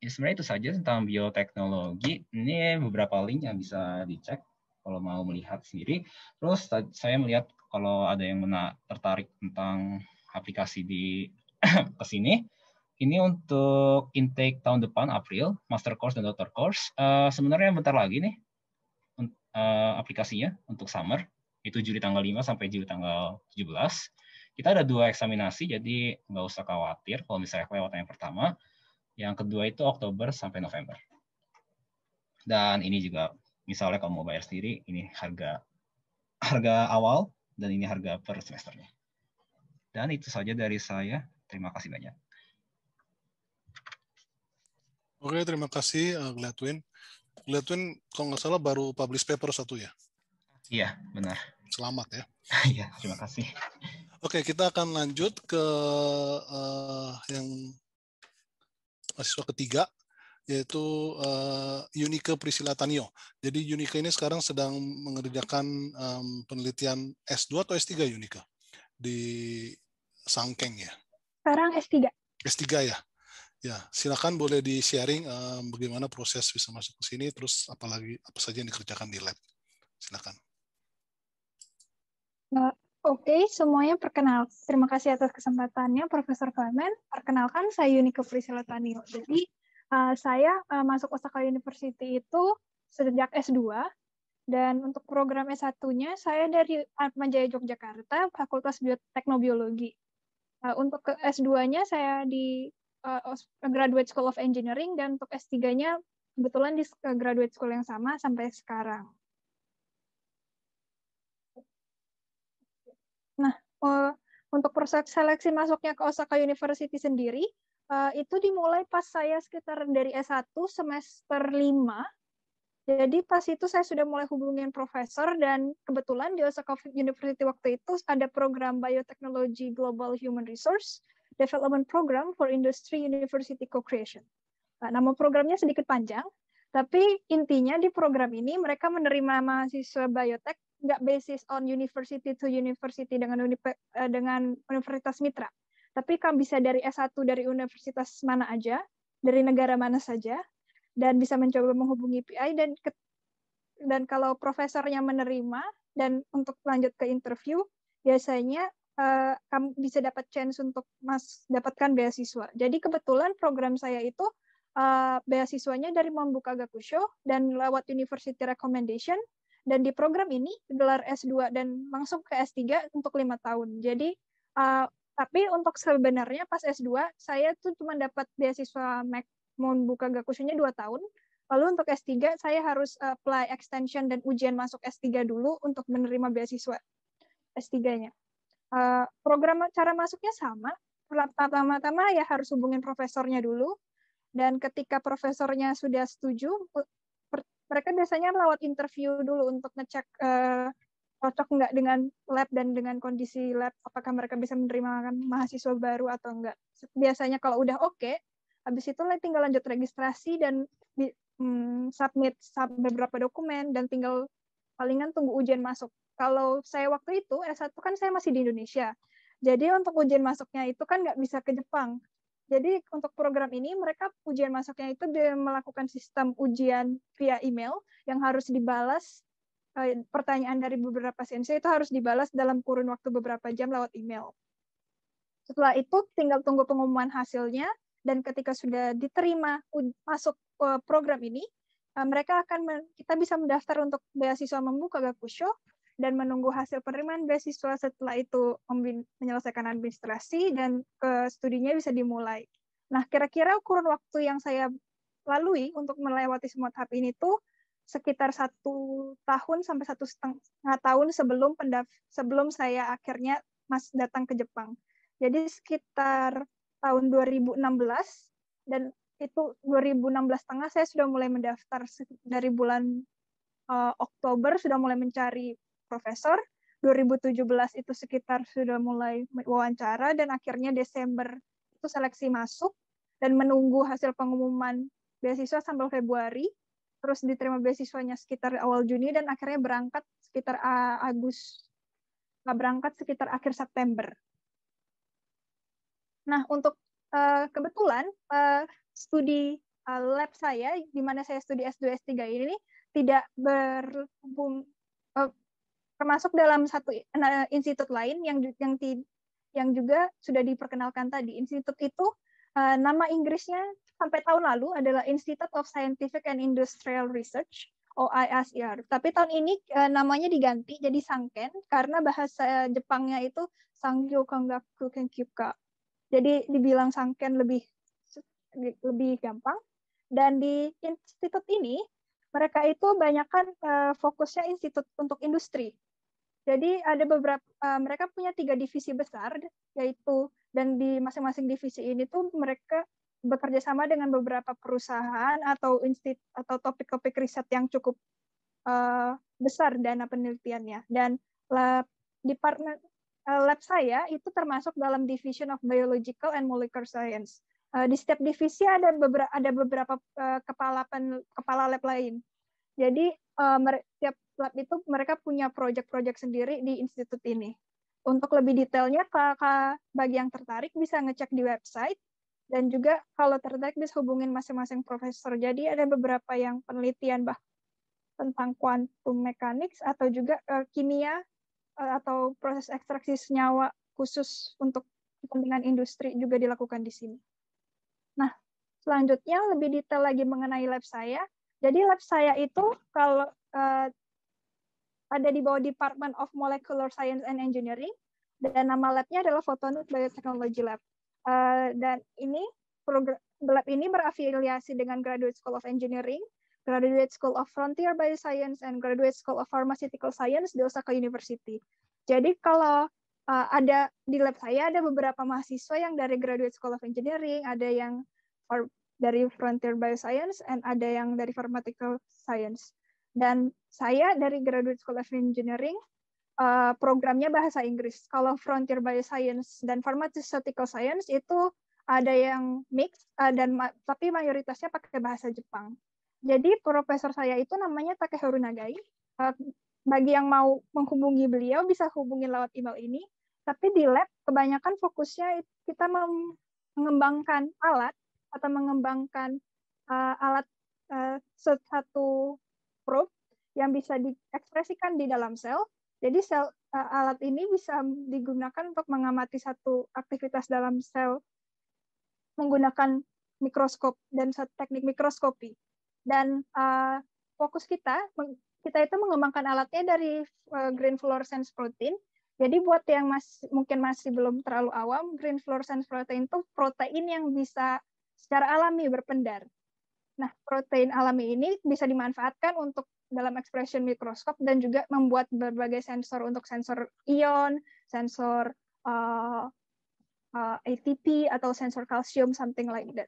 Ya, sebenarnya itu saja tentang bioteknologi. Ini beberapa link yang bisa dicek kalau mau melihat sendiri. Terus saya melihat kalau ada yang tertarik tentang aplikasi di kesini. sini, ini untuk intake tahun depan April, master course dan doctor course. Uh, sebenarnya bentar lagi nih uh, aplikasinya untuk summer itu Juli tanggal 5 sampai Juli tanggal 17. Kita ada dua eksaminasi jadi nggak usah khawatir kalau misalnya lewat yang pertama. Yang kedua itu Oktober sampai November. Dan ini juga misalnya kalau mau bayar sendiri ini harga harga awal dan ini harga per semesternya. Dan itu saja dari saya. Terima kasih banyak. Oke, terima kasih uh, eh, Gladwin. Gladwin, kalau nggak salah baru publish paper satu ya? Iya, benar. Selamat ya. Iya, terima kasih. Oke, kita akan lanjut ke uh, yang mahasiswa ketiga, yaitu uh, eh, Unike Priscila Tanio. Jadi Unike ini sekarang sedang mengerjakan um, penelitian S2 atau S3 Unike Di Sangkeng ya? Sekarang S3. S3 ya? Ya, silakan boleh di-sharing um, bagaimana proses bisa masuk ke sini, terus apalagi apa saja yang dikerjakan di lab. Silakan. Nah, Oke, okay, semuanya perkenal. Terima kasih atas kesempatannya, Profesor Clement. Perkenalkan, saya Yunika Priscilla Tanio. Jadi, uh, saya uh, masuk Osaka University itu sejak S2, dan untuk program S1-nya, saya dari Atmajaya Yogyakarta, Fakultas Bioteknobiologi. Uh, untuk ke S2-nya, saya di uh, Graduate School of Engineering dan untuk S3-nya kebetulan di eh, Graduate School yang sama sampai sekarang. Nah, uh, untuk proses seleksi masuknya ke Osaka University sendiri, uh, itu dimulai pas saya sekitar dari S1 semester 5 jadi pas itu saya sudah mulai hubungin profesor dan kebetulan di Osaka University waktu itu ada program Bioteknologi Global Human Resource Development Program for Industry University Co-Creation. Nah, nama programnya sedikit panjang, tapi intinya di program ini mereka menerima mahasiswa biotek nggak basis on university to university dengan eh, dengan universitas mitra. Tapi kan bisa dari S1 dari universitas mana aja, dari negara mana saja, dan bisa mencoba menghubungi PI dan ke, dan kalau profesornya menerima dan untuk lanjut ke interview, biasanya Eh, bisa dapat chance untuk mas dapatkan beasiswa. Jadi kebetulan program saya itu uh, beasiswanya dari membuka Gakusho dan lewat university recommendation dan di program ini gelar S2 dan langsung ke S3 untuk lima tahun. Jadi uh, tapi untuk sebenarnya pas S2 saya tuh cuma dapat beasiswa Mac membuka Gakusho-nya 2 tahun. Lalu untuk S3 saya harus apply extension dan ujian masuk S3 dulu untuk menerima beasiswa S3-nya. Eh, program cara masuknya sama. Pertama-tama ya harus hubungin profesornya dulu. Dan ketika profesornya sudah setuju, mereka biasanya lewat interview dulu untuk ngecek uh, cocok nggak dengan lab dan dengan kondisi lab apakah mereka bisa menerima kan mahasiswa baru atau enggak biasanya kalau udah oke okay, habis itu tinggal lanjut registrasi dan mm, submit beberapa dokumen dan tinggal palingan tunggu ujian masuk kalau saya waktu itu S1 kan saya masih di Indonesia. Jadi untuk ujian masuknya itu kan nggak bisa ke Jepang. Jadi untuk program ini mereka ujian masuknya itu melakukan sistem ujian via email yang harus dibalas eh, pertanyaan dari beberapa sensei itu harus dibalas dalam kurun waktu beberapa jam lewat email. Setelah itu tinggal tunggu pengumuman hasilnya dan ketika sudah diterima masuk eh, program ini eh, mereka akan kita bisa mendaftar untuk beasiswa membuka Gakusho dan menunggu hasil penerimaan beasiswa setelah itu menyelesaikan administrasi dan ke studinya bisa dimulai. Nah, kira-kira kurun waktu yang saya lalui untuk melewati semua tahap ini tuh sekitar satu tahun sampai satu setengah tahun sebelum pendaf sebelum saya akhirnya mas datang ke Jepang. Jadi sekitar tahun 2016 dan itu 2016 tengah saya sudah mulai mendaftar dari bulan uh, Oktober sudah mulai mencari profesor. 2017 itu sekitar sudah mulai wawancara dan akhirnya Desember itu seleksi masuk dan menunggu hasil pengumuman beasiswa sampai Februari. Terus diterima beasiswanya sekitar awal Juni dan akhirnya berangkat sekitar Agus berangkat sekitar akhir September. Nah, untuk eh, kebetulan eh, studi eh, lab saya di mana saya studi S2 S3 ini tidak berhubung termasuk dalam satu nah, institut lain yang yang yang juga sudah diperkenalkan tadi. Institut itu eh, nama Inggrisnya sampai tahun lalu adalah Institute of Scientific and Industrial Research OISER. Tapi tahun ini eh, namanya diganti jadi Sangken karena bahasa Jepangnya itu Sangyo Kangaku Kenkyuka. Jadi dibilang Sangken lebih lebih gampang. Dan di institut ini mereka itu banyakkan uh, eh, fokusnya institut untuk industri. Jadi ada beberapa uh, mereka punya tiga divisi besar yaitu dan di masing-masing divisi ini tuh mereka bekerja sama dengan beberapa perusahaan atau institut atau topik-topik riset yang cukup uh, besar dana penelitiannya dan lab, di partner uh, lab saya itu termasuk dalam division of biological and molecular science. Uh, di setiap divisi ada beberapa ada beberapa uh, kepala pen, kepala lab lain. Jadi uh, tiap lab itu mereka punya proyek-proyek sendiri di institut ini. Untuk lebih detailnya, kakak bagi yang tertarik bisa ngecek di website dan juga kalau tertarik bisa hubungin masing-masing profesor. Jadi ada beberapa yang penelitian bah tentang quantum mechanics atau juga uh, kimia uh, atau proses ekstraksi senyawa khusus untuk kepentingan industri juga dilakukan di sini. Nah, selanjutnya lebih detail lagi mengenai lab saya. Jadi lab saya itu kalau uh, ada di bawah Department of Molecular Science and Engineering dan nama labnya adalah Photonic Biotechnology Lab. Uh, dan ini program lab ini berafiliasi dengan Graduate School of Engineering, Graduate School of Frontier Bioscience, and Graduate School of Pharmaceutical Science di Osaka University. Jadi kalau uh, ada di lab saya ada beberapa mahasiswa yang dari Graduate School of Engineering, ada yang dari Frontier Bioscience, and ada yang dari Pharmaceutical Science. Dan saya dari Graduate School of Engineering, eh, programnya bahasa Inggris. Kalau Frontier Bioscience dan Pharmaceutical Science itu ada yang mix eh, dan tapi mayoritasnya pakai bahasa Jepang. Jadi profesor saya itu namanya Takeharu Nagai. Uh, eh, bagi yang mau menghubungi beliau bisa hubungi lewat email ini. Tapi di lab kebanyakan fokusnya kita mengembangkan alat atau mengembangkan alat satu mikroprobe yang bisa diekspresikan di dalam sel. Jadi sel uh, alat ini bisa digunakan untuk mengamati satu aktivitas dalam sel menggunakan mikroskop dan teknik mikroskopi. Dan uh, fokus kita kita itu mengembangkan alatnya dari uh, green fluorescence protein. Jadi buat yang masih mungkin masih belum terlalu awam, green fluorescence protein itu protein yang bisa secara alami berpendar. Nah, protein alami ini bisa dimanfaatkan untuk dalam expression mikroskop dan juga membuat berbagai sensor untuk sensor ion, sensor uh, eh, uh, eh, ATP atau sensor kalsium something like that.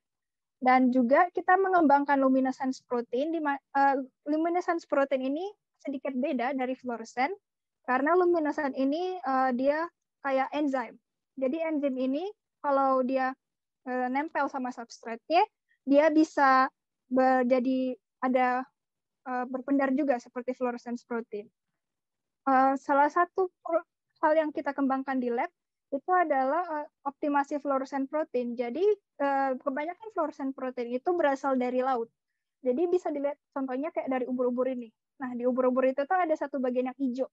Dan juga kita mengembangkan luminescence protein di uh, luminescence protein ini sedikit beda dari fluorescent karena luminescence ini uh, dia kayak enzim. Jadi enzim ini kalau dia uh, nempel sama substratnya, dia bisa jadi ada uh, berpendar juga seperti fluorescence protein. Uh, eh, salah satu hal yang kita kembangkan di lab itu adalah uh, optimasi fluorescent protein. Jadi uh, kebanyakan fluorescent protein itu berasal dari laut. Jadi bisa dilihat contohnya kayak dari ubur-ubur ini. Nah, di ubur-ubur itu tuh ada satu bagian yang hijau.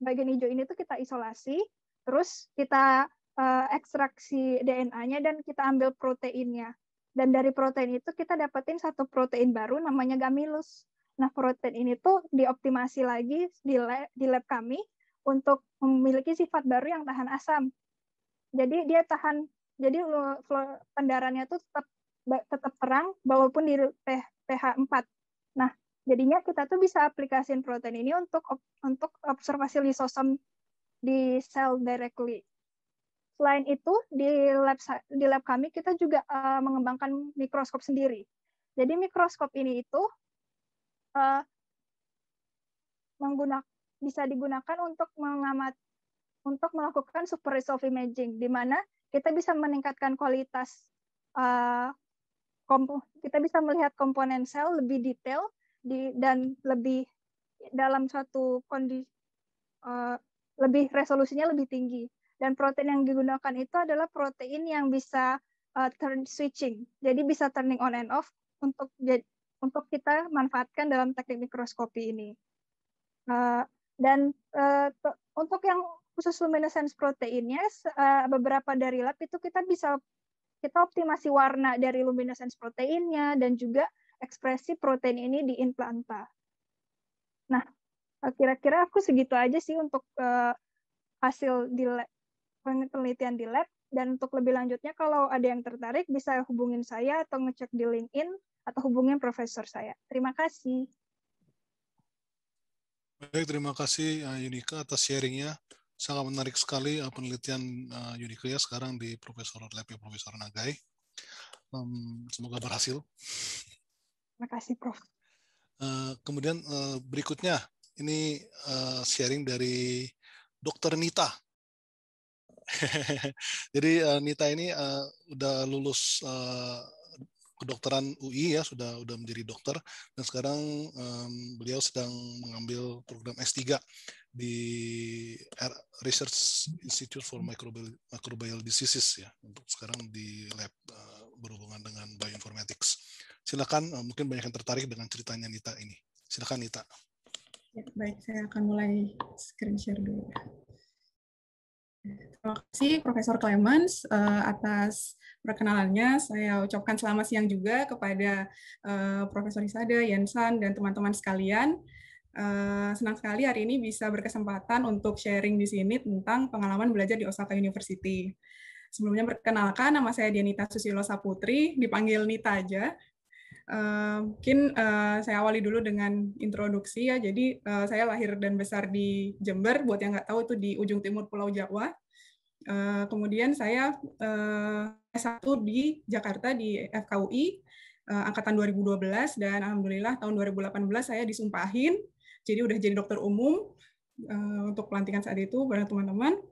Bagian hijau ini tuh kita isolasi, terus kita uh, ekstraksi DNA-nya dan kita ambil proteinnya. Dan dari protein itu kita dapetin satu protein baru namanya gamilus. Nah, protein ini tuh dioptimasi lagi di lab, di lab kami untuk memiliki sifat baru yang tahan asam. Jadi dia tahan, jadi pendarannya tuh tetap tetap terang walaupun di pH 4. Nah, jadinya kita tuh bisa aplikasiin protein ini untuk untuk observasi lisosom di sel directly Selain itu di lab di lab kami kita juga uh, mengembangkan mikroskop sendiri. Jadi mikroskop ini itu uh, eh, menggunakan bisa digunakan untuk mengamati untuk melakukan super resolve imaging di mana kita bisa meningkatkan kualitas uh, kompo, kita bisa melihat komponen sel lebih detail di dan lebih dalam suatu kondisi uh, lebih resolusinya lebih tinggi dan protein yang digunakan itu adalah protein yang bisa uh, turn switching. Jadi bisa turning on and off untuk untuk kita manfaatkan dalam teknik mikroskopi ini. Uh, dan uh, untuk yang khusus luminescence proteinnya, uh, beberapa dari lab itu kita bisa kita optimasi warna dari luminescence proteinnya dan juga ekspresi protein ini di implanta. Nah, kira-kira aku segitu aja sih untuk uh, hasil di penelitian di lab. Dan untuk lebih lanjutnya, kalau ada yang tertarik, bisa hubungin saya atau ngecek di LinkedIn atau hubungin profesor saya. Terima kasih. Baik, terima kasih eh, Yunika atas sharingnya. Sangat menarik sekali eh, penelitian eh, Yunika ya sekarang di Profesor Lab ya Profesor Nagai. semoga berhasil. Terima kasih, Prof. kemudian berikutnya ini sharing dari Dr. Nita. Jadi uh, Nita ini uh, udah lulus uh, kedokteran UI ya, sudah udah menjadi dokter dan sekarang um, beliau sedang mengambil program S3 di Research Institute for Microbial, Microbial Diseases ya, untuk sekarang di lab uh, berhubungan dengan bioinformatics. Silakan uh, mungkin banyak yang tertarik dengan ceritanya Nita ini. Silakan Nita. Ya, baik, saya akan mulai screen share dulu. Ya. Terima kasih Profesor Clemens uh, atas perkenalannya. Saya ucapkan selamat siang juga kepada uh, Profesor Isada, Yansan, dan teman-teman sekalian. Uh, senang sekali hari ini bisa berkesempatan untuk sharing di sini tentang pengalaman belajar di Osaka University. Sebelumnya perkenalkan, nama saya Dianita Susilo Saputri, dipanggil Nita aja. Uh, mungkin uh, saya awali dulu dengan introduksi ya. Jadi uh, saya lahir dan besar di Jember. Buat yang nggak tahu itu di ujung timur Pulau Jawa. Uh, kemudian saya uh, S1 di Jakarta di FKUI uh, angkatan 2012 dan alhamdulillah tahun 2018 saya disumpahin. Jadi udah jadi dokter umum uh, untuk pelantikan saat itu bareng teman-teman.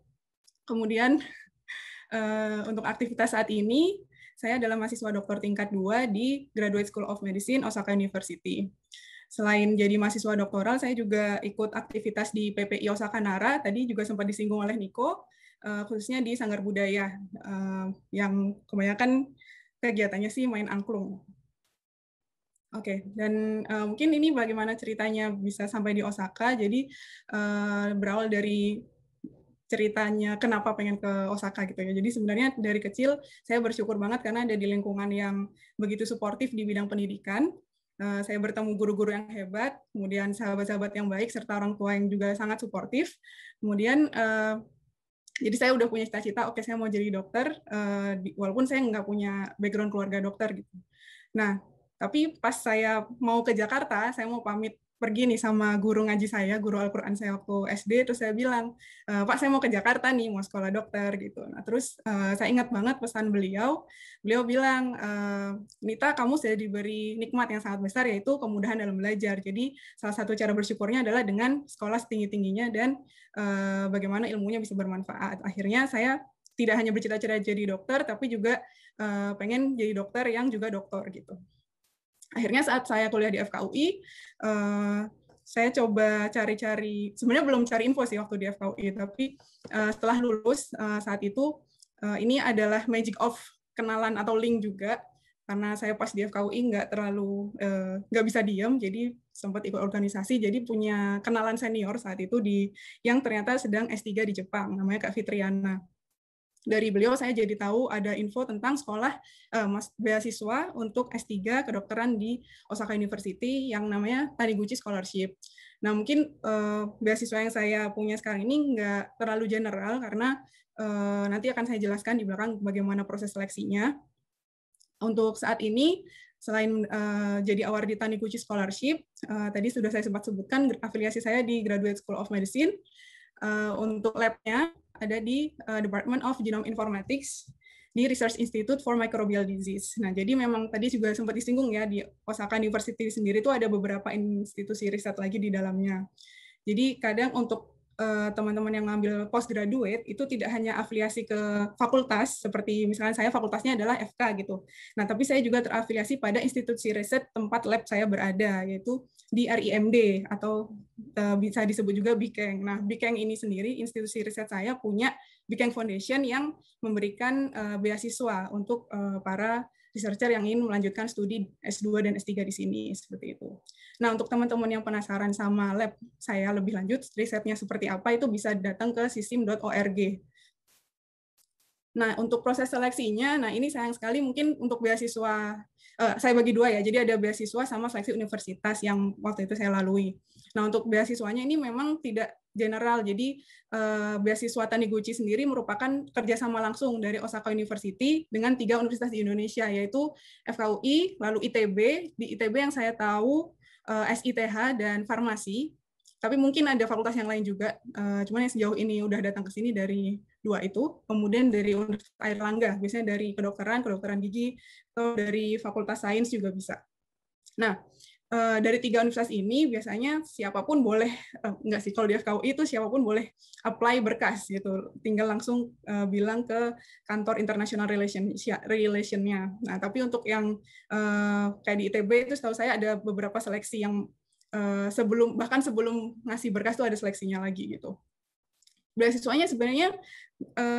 Kemudian uh, untuk aktivitas saat ini saya adalah mahasiswa doktor tingkat 2 di Graduate School of Medicine Osaka University. Selain jadi mahasiswa doktoral, saya juga ikut aktivitas di PPI Osaka Nara, tadi juga sempat disinggung oleh Niko, eh, khususnya di Sanggar Budaya, eh, yang kebanyakan kegiatannya sih main angklung. Oke, okay. dan eh, mungkin ini bagaimana ceritanya bisa sampai di Osaka. Jadi berawal dari ceritanya kenapa pengen ke Osaka gitu ya. Jadi sebenarnya dari kecil saya bersyukur banget karena ada di lingkungan yang begitu suportif di bidang pendidikan. Eh, saya bertemu guru-guru yang hebat, kemudian sahabat-sahabat yang baik serta orang tua yang juga sangat suportif. Kemudian eh, jadi saya udah punya cita-cita, oke saya mau jadi dokter, eh, walaupun saya nggak punya background keluarga dokter gitu. Nah, tapi pas saya mau ke Jakarta, saya mau pamit pergi nih sama guru ngaji saya, guru Al-Quran saya waktu SD, terus saya bilang, e, Pak saya mau ke Jakarta nih, mau sekolah dokter gitu. Nah terus e, saya ingat banget pesan beliau, beliau bilang, e, Nita kamu sudah diberi nikmat yang sangat besar yaitu kemudahan dalam belajar. Jadi salah satu cara bersyukurnya adalah dengan sekolah setinggi-tingginya dan e, bagaimana ilmunya bisa bermanfaat. Akhirnya saya tidak hanya bercita-cita jadi dokter, tapi juga pengen jadi dokter yang juga doktor gitu akhirnya saat saya kuliah di FKUI uh, eh, saya coba cari-cari sebenarnya belum cari info sih waktu di FKUI tapi uh, setelah lulus uh, saat itu uh, ini adalah magic of kenalan atau link juga karena saya pas di FKUI nggak terlalu uh, nggak bisa diem, jadi sempat ikut organisasi jadi punya kenalan senior saat itu di yang ternyata sedang S3 di Jepang namanya Kak Fitriana dari beliau saya jadi tahu ada info tentang sekolah uh, beasiswa untuk S3 kedokteran di Osaka University yang namanya Taniguchi Scholarship. Nah mungkin uh, beasiswa yang saya punya sekarang ini nggak terlalu general karena uh, nanti akan saya jelaskan di belakang bagaimana proses seleksinya. Untuk saat ini selain uh, jadi di Taniguchi Scholarship, uh, tadi sudah saya sempat sebutkan afiliasi saya di Graduate School of Medicine uh, untuk labnya ada di uh, Department of Genome Informatics di Research Institute for Microbial Disease. Nah, jadi memang tadi juga sempat disinggung ya di Osaka University sendiri itu ada beberapa institusi riset lagi di dalamnya. Jadi kadang untuk Eh, teman-teman yang ngambil graduate itu tidak hanya afiliasi ke fakultas seperti misalnya saya fakultasnya adalah FK gitu. Nah, tapi saya juga terafiliasi pada institusi riset tempat lab saya berada yaitu di RIMD atau uh, bisa disebut juga Bikeng. Nah, Bikeng ini sendiri institusi riset saya punya Bikeng Foundation yang memberikan uh, beasiswa untuk uh, para researcher yang ingin melanjutkan studi S2 dan S3 di sini seperti itu. Nah, untuk teman-teman yang penasaran sama lab saya lebih lanjut, risetnya seperti apa, itu bisa datang ke sistem.org. Nah, untuk proses seleksinya, nah ini sayang sekali mungkin untuk beasiswa, uh, saya bagi dua ya, jadi ada beasiswa sama seleksi universitas yang waktu itu saya lalui. Nah, untuk beasiswanya ini memang tidak general, jadi uh, beasiswa Taniguchi sendiri merupakan kerjasama langsung dari Osaka University dengan tiga universitas di Indonesia, yaitu FKUI, lalu ITB, di ITB yang saya tahu SITH eh, dan farmasi. Tapi mungkin ada fakultas yang lain juga. Eh, cuman yang sejauh ini udah datang ke sini dari dua itu. Kemudian dari Universitas Langga, biasanya dari kedokteran, kedokteran gigi, atau dari fakultas sains juga bisa. Nah, Eh, dari tiga universitas ini biasanya siapapun boleh uh, enggak sih kalau di FKUI itu siapapun boleh apply berkas gitu tinggal langsung eh, bilang ke kantor international relation relationnya nah tapi untuk yang uh, kayak di ITB itu setahu saya ada beberapa seleksi yang sebelum bahkan sebelum ngasih berkas itu ada seleksinya lagi gitu beasiswanya sebenarnya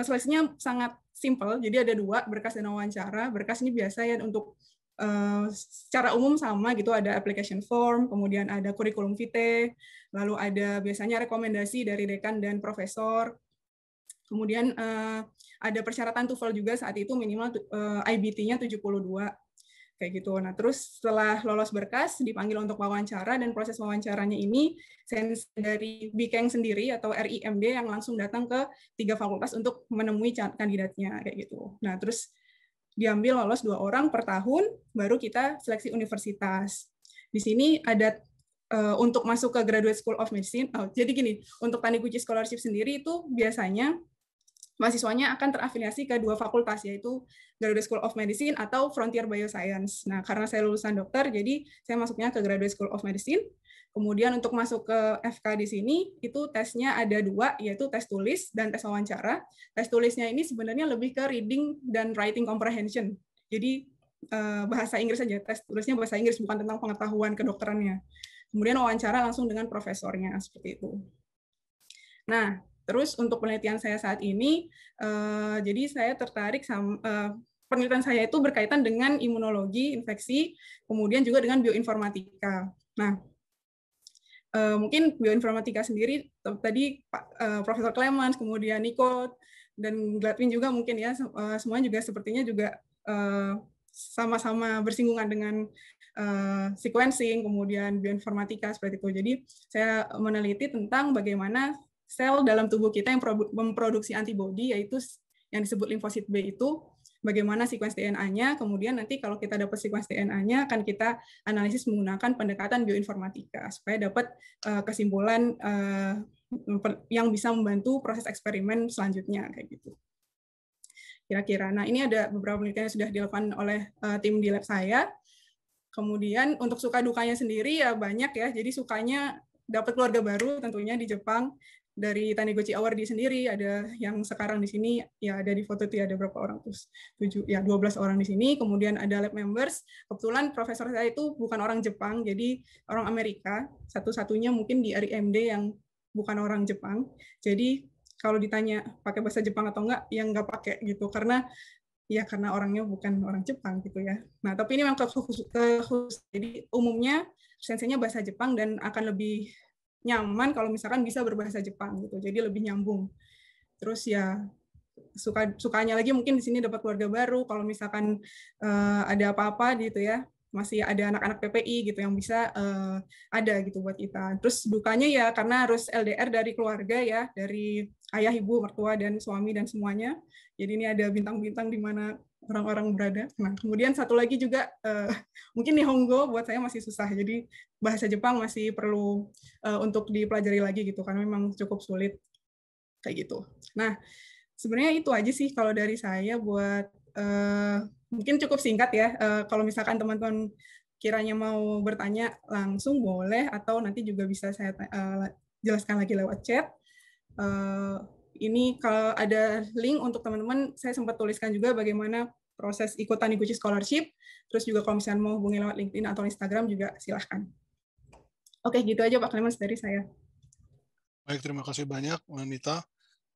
seleksinya sangat simple jadi ada dua berkas dan wawancara berkas ini biasa ya untuk Eh, secara umum sama gitu ada application form, kemudian ada kurikulum vitae, lalu ada biasanya rekomendasi dari dekan dan profesor. Kemudian uh, ada persyaratan TOEFL juga saat itu minimal uh, IBT-nya 72 kayak gitu. Nah, terus setelah lolos berkas dipanggil untuk wawancara dan proses wawancaranya ini sense dari Bikeng sendiri atau RIMD yang langsung datang ke tiga fakultas untuk menemui kandidatnya kayak gitu. Nah, terus diambil lolos dua orang per tahun, baru kita seleksi universitas. Di sini ada uh, untuk masuk ke Graduate School of Medicine. Oh, jadi gini, untuk Taniguchi Scholarship sendiri itu biasanya mahasiswanya akan terafiliasi ke dua fakultas yaitu Graduate School of Medicine atau Frontier Bioscience. Nah, karena saya lulusan dokter, jadi saya masuknya ke Graduate School of Medicine. Kemudian untuk masuk ke FK di sini, itu tesnya ada dua, yaitu tes tulis dan tes wawancara. Tes tulisnya ini sebenarnya lebih ke reading dan writing comprehension. Jadi eh, bahasa Inggris saja, tes tulisnya bahasa Inggris, bukan tentang pengetahuan kedokterannya. Kemudian wawancara langsung dengan profesornya, seperti itu. Nah, Terus untuk penelitian saya saat ini, uh, jadi saya tertarik sama uh, eh, penelitian saya itu berkaitan dengan imunologi infeksi, kemudian juga dengan bioinformatika. Nah, uh, mungkin bioinformatika sendiri tadi Pak uh, Profesor Clemens, kemudian Nico dan Gladwin juga mungkin ya uh, semuanya juga sepertinya juga sama sama-sama bersinggungan dengan uh, sequencing, kemudian bioinformatika seperti itu. Jadi saya meneliti tentang bagaimana sel dalam tubuh kita yang memproduksi antibodi yaitu yang disebut limfosit B itu bagaimana sequence DNA-nya, kemudian nanti kalau kita dapat sequence DNA-nya akan kita analisis menggunakan pendekatan bioinformatika supaya dapat eh, kesimpulan eh, yang bisa membantu proses eksperimen selanjutnya kayak gitu. Kira-kira. Nah, ini ada beberapa penelitian yang sudah dilakukan oleh eh, tim di lab saya. Kemudian untuk suka dukanya sendiri ya banyak ya. Jadi sukanya dapat keluarga baru tentunya di Jepang dari Taniguchi Awardi sendiri ada yang sekarang di sini ya ada di foto itu ya, ada berapa orang terus tujuh ya 12 orang di sini kemudian ada lab members kebetulan profesor saya itu bukan orang Jepang jadi orang Amerika satu-satunya mungkin di RIMD yang bukan orang Jepang jadi kalau ditanya pakai bahasa Jepang atau enggak yang enggak pakai gitu karena ya karena orangnya bukan orang Jepang gitu ya. Nah, tapi ini memang khusus, khusus jadi umumnya sensenya bahasa Jepang dan akan lebih nyaman kalau misalkan bisa berbahasa Jepang gitu. Jadi lebih nyambung. Terus ya suka sukanya lagi mungkin di sini dapat keluarga baru kalau misalkan uh, ada apa-apa gitu ya masih ada anak-anak PPI gitu yang bisa uh, ada gitu buat kita. Terus dukanya ya karena harus LDR dari keluarga ya, dari ayah, ibu, mertua dan suami dan semuanya. Jadi ini ada bintang-bintang di mana orang-orang berada. Nah, kemudian satu lagi juga uh, mungkin Honggo buat saya masih susah. Jadi bahasa Jepang masih perlu uh, untuk dipelajari lagi gitu karena memang cukup sulit kayak gitu. Nah, sebenarnya itu aja sih kalau dari saya buat uh, mungkin cukup singkat ya. Uh, kalau misalkan teman-teman kiranya mau bertanya langsung boleh atau nanti juga bisa saya uh, jelaskan lagi lewat chat. Uh, ini kalau ada link untuk teman-teman, saya sempat tuliskan juga bagaimana proses ikutan Iguchi Scholarship. Terus juga kalau misalnya mau hubungi lewat LinkedIn atau Instagram juga silahkan. Oke, gitu aja Pak Clemens dari saya. Baik, terima kasih banyak Wanita.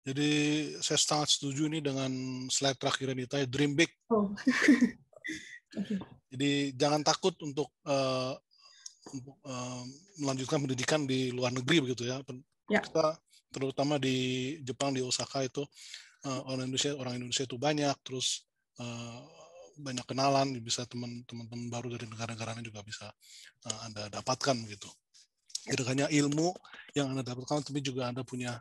Jadi saya sangat setuju nih dengan slide terakhir Nita, dream big. Oh. okay. Jadi jangan takut untuk uh, uh, melanjutkan pendidikan di luar negeri begitu ya. ya. Kita terutama di Jepang di Osaka itu uh, orang Indonesia orang Indonesia itu banyak terus uh, banyak kenalan bisa teman-teman baru dari negara-negara lain juga bisa uh, anda dapatkan gitu tidak ya. hanya ilmu yang anda dapatkan tapi juga anda punya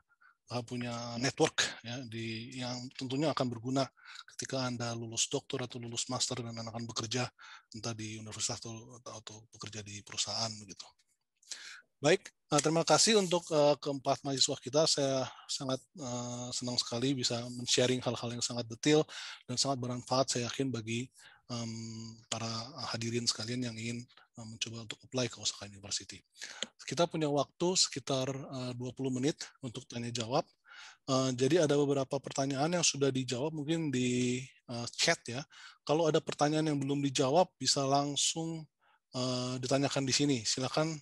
uh, punya network ya di yang tentunya akan berguna ketika anda lulus doktor atau lulus master dan anda akan bekerja entah di universitas atau, atau, bekerja di perusahaan gitu Baik, eh, terima kasih untuk eh, keempat mahasiswa kita. Saya sangat eh, senang sekali bisa men-sharing hal-hal yang sangat detail dan sangat bermanfaat saya yakin bagi para hadirin sekalian yang ingin mencoba untuk apply ke Osaka University. Kita punya waktu sekitar 20 menit untuk tanya jawab. jadi ada beberapa pertanyaan yang sudah dijawab mungkin di chat ya. Kalau ada pertanyaan yang belum dijawab bisa langsung ditanyakan di sini. Silakan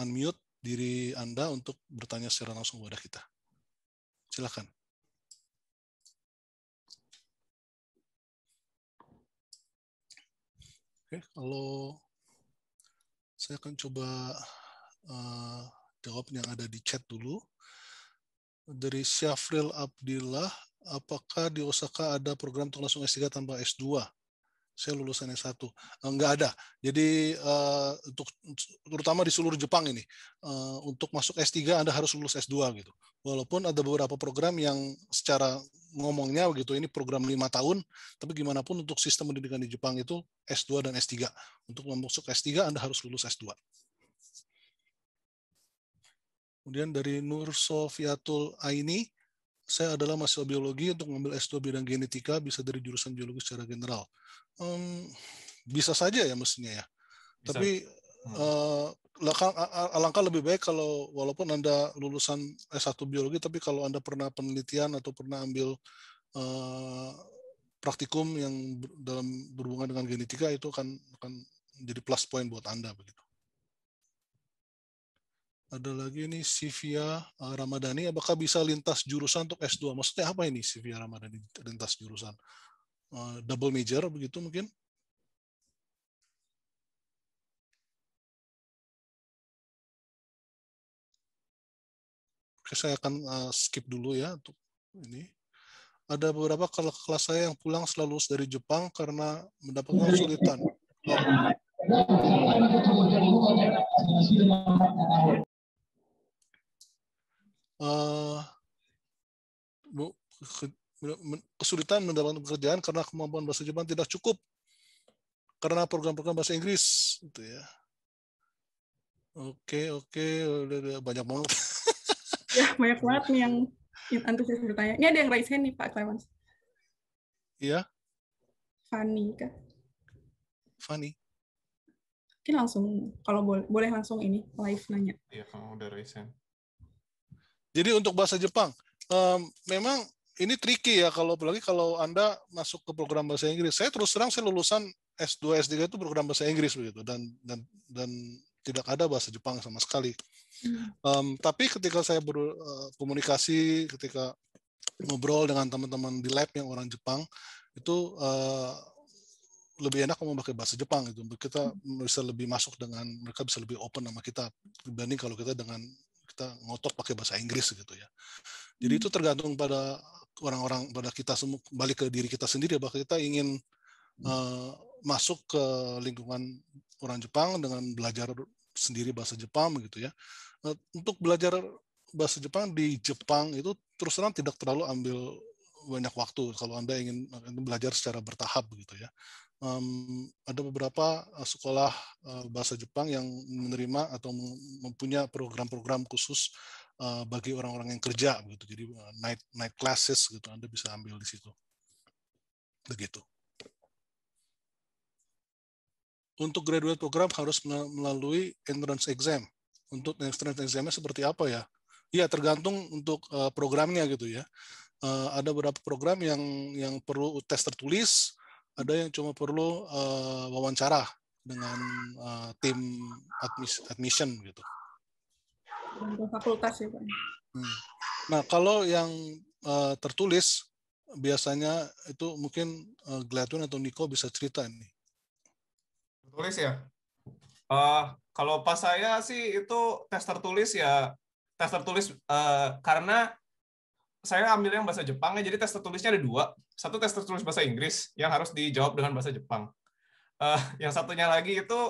unmute diri Anda untuk bertanya secara langsung kepada kita. Silakan. Oke, kalau saya akan coba uh, jawab yang ada di chat dulu. Dari Syafril Abdillah, apakah di Osaka ada program untuk langsung S3 tanpa S2? saya lulusan S1. Eh, nggak ada. Jadi uh, untuk terutama di seluruh Jepang ini uh, untuk masuk S3 Anda harus lulus S2 gitu. Walaupun ada beberapa program yang secara ngomongnya begitu ini program lima tahun, tapi gimana pun untuk sistem pendidikan di Jepang itu S2 dan S3. Untuk masuk S3 Anda harus lulus S2. Kemudian dari Nur Sofiatul Aini, saya adalah mahasiswa biologi untuk mengambil S2 bidang genetika, bisa dari jurusan biologi secara general um, bisa saja ya mestinya ya. Bisa. Tapi hmm. uh, alangkah lebih baik kalau walaupun Anda lulusan S1 biologi tapi kalau Anda pernah penelitian atau pernah ambil uh, praktikum yang ber, dalam berhubungan dengan genetika itu akan akan jadi plus point buat Anda begitu. Ada lagi ini Sivia eh, Ramadhani, apakah bisa lintas jurusan untuk S2? Maksudnya apa ini Sivia Ramadhani lintas jurusan? Eh, double major begitu mungkin? Oke, saya akan eh, skip dulu ya untuk ini. Ada beberapa kelas saya yang pulang selalu dari Jepang karena mendapatkan kesulitan. Uh, kesulitan mendapatkan pekerjaan karena kemampuan bahasa Jepang tidak cukup karena program-program bahasa Inggris gitu ya. Oke, oke, udah, udah banyak banget. ya, banyak banget nih yang antusias bertanya. Ini ada yang raise hand nih Pak Clemens. Iya. Fani kak. Fani. Mungkin langsung kalau boleh boleh langsung ini live nanya. Iya, kamu udah raise hand. Jadi untuk bahasa Jepang, um, memang ini tricky ya kalau apalagi kalau Anda masuk ke program bahasa Inggris. Saya terus terang saya lulusan S2 S3 itu program bahasa Inggris begitu dan dan dan tidak ada bahasa Jepang sama sekali. Um, tapi ketika saya berkomunikasi, eh, uh, ketika ngobrol dengan teman-teman di lab yang orang Jepang, itu uh, lebih enak kalau memakai bahasa Jepang gitu. Kita bisa lebih masuk dengan mereka bisa lebih open sama kita dibanding kalau kita dengan kita ngotot pakai bahasa Inggris gitu ya. Jadi itu hmm. tergantung pada orang-orang pada kita semua kembali ke diri kita sendiri bahwa kita ingin uh, masuk ke lingkungan orang Jepang dengan belajar sendiri bahasa Jepang begitu ya. Uh, untuk belajar bahasa Jepang di Jepang itu terus terang tidak terlalu ambil banyak waktu kalau anda ingin belajar secara bertahap begitu ya um, ada beberapa eh, sekolah uh, bahasa Jepang yang menerima atau mempunyai program-program khusus Eh, bagi orang-orang yang kerja gitu. Jadi eh, night night classes gitu Anda bisa ambil di situ. Begitu. Untuk graduate program harus melalui entrance exam. Untuk entrance examnya seperti apa ya? Iya, tergantung untuk eh, programnya gitu ya. ada beberapa program yang yang perlu tes tertulis, ada yang cuma perlu wawancara dengan tim admission gitu fakultas ya Pak. Hmm. Nah kalau yang uh, tertulis biasanya itu mungkin uh, Gladwin atau Nico bisa cerita ini. Tertulis ya. Uh, kalau pas saya sih itu tes tertulis ya tes tertulis uh, karena saya ambil yang bahasa Jepang ya, jadi tes tertulisnya ada dua. Satu tes tertulis bahasa Inggris yang harus dijawab dengan bahasa Jepang. Uh, yang satunya lagi itu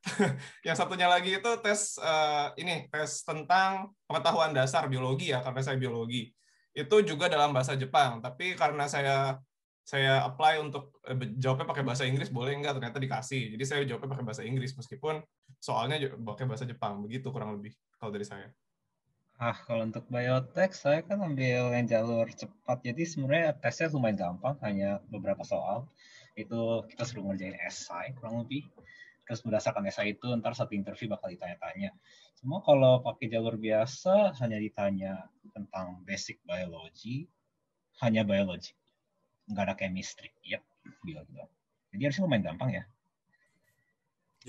yang satunya lagi itu tes uh, ini tes tentang pengetahuan dasar biologi ya karena saya biologi itu juga dalam bahasa Jepang tapi karena saya saya apply untuk eh, jawabnya pakai bahasa Inggris boleh nggak ternyata dikasih jadi saya jawabnya pakai bahasa Inggris meskipun soalnya pakai bahasa Jepang begitu kurang lebih kalau dari saya ah kalau untuk biotek saya kan ambil yang jalur cepat jadi sebenarnya tesnya lumayan gampang hanya beberapa soal itu kita suruh ngerjain esai kurang lebih terus berdasarkan esai itu ntar satu interview bakal ditanya-tanya. Semua kalau pakai jalur biasa hanya ditanya tentang basic biology, hanya biology, nggak ada chemistry, ya, yep, biologi. Gitu. Jadi harusnya lumayan gampang ya.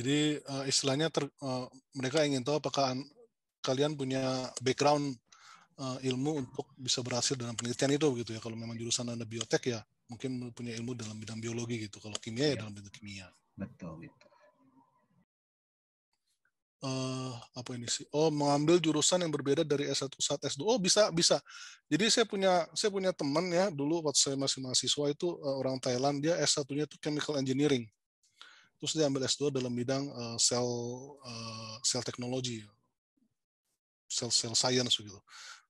Jadi uh, istilahnya ter, uh, mereka ingin tahu apakah kalian punya background uh, ilmu untuk bisa berhasil dalam penelitian itu gitu ya. Kalau memang jurusan anda biotek ya mungkin punya ilmu dalam bidang biologi gitu. Kalau kimia ya, ya dalam bidang kimia. Betul betul. Gitu uh, apa ini sih? Oh, mengambil jurusan yang berbeda dari S1 saat S2. Oh, bisa, bisa. Jadi saya punya saya punya teman ya dulu waktu saya masih mahasiswa itu uh, orang Thailand, dia S1-nya itu chemical engineering. Terus dia ambil S2 dalam bidang uh, sel uh, cell teknologi, Cell cell science begitu.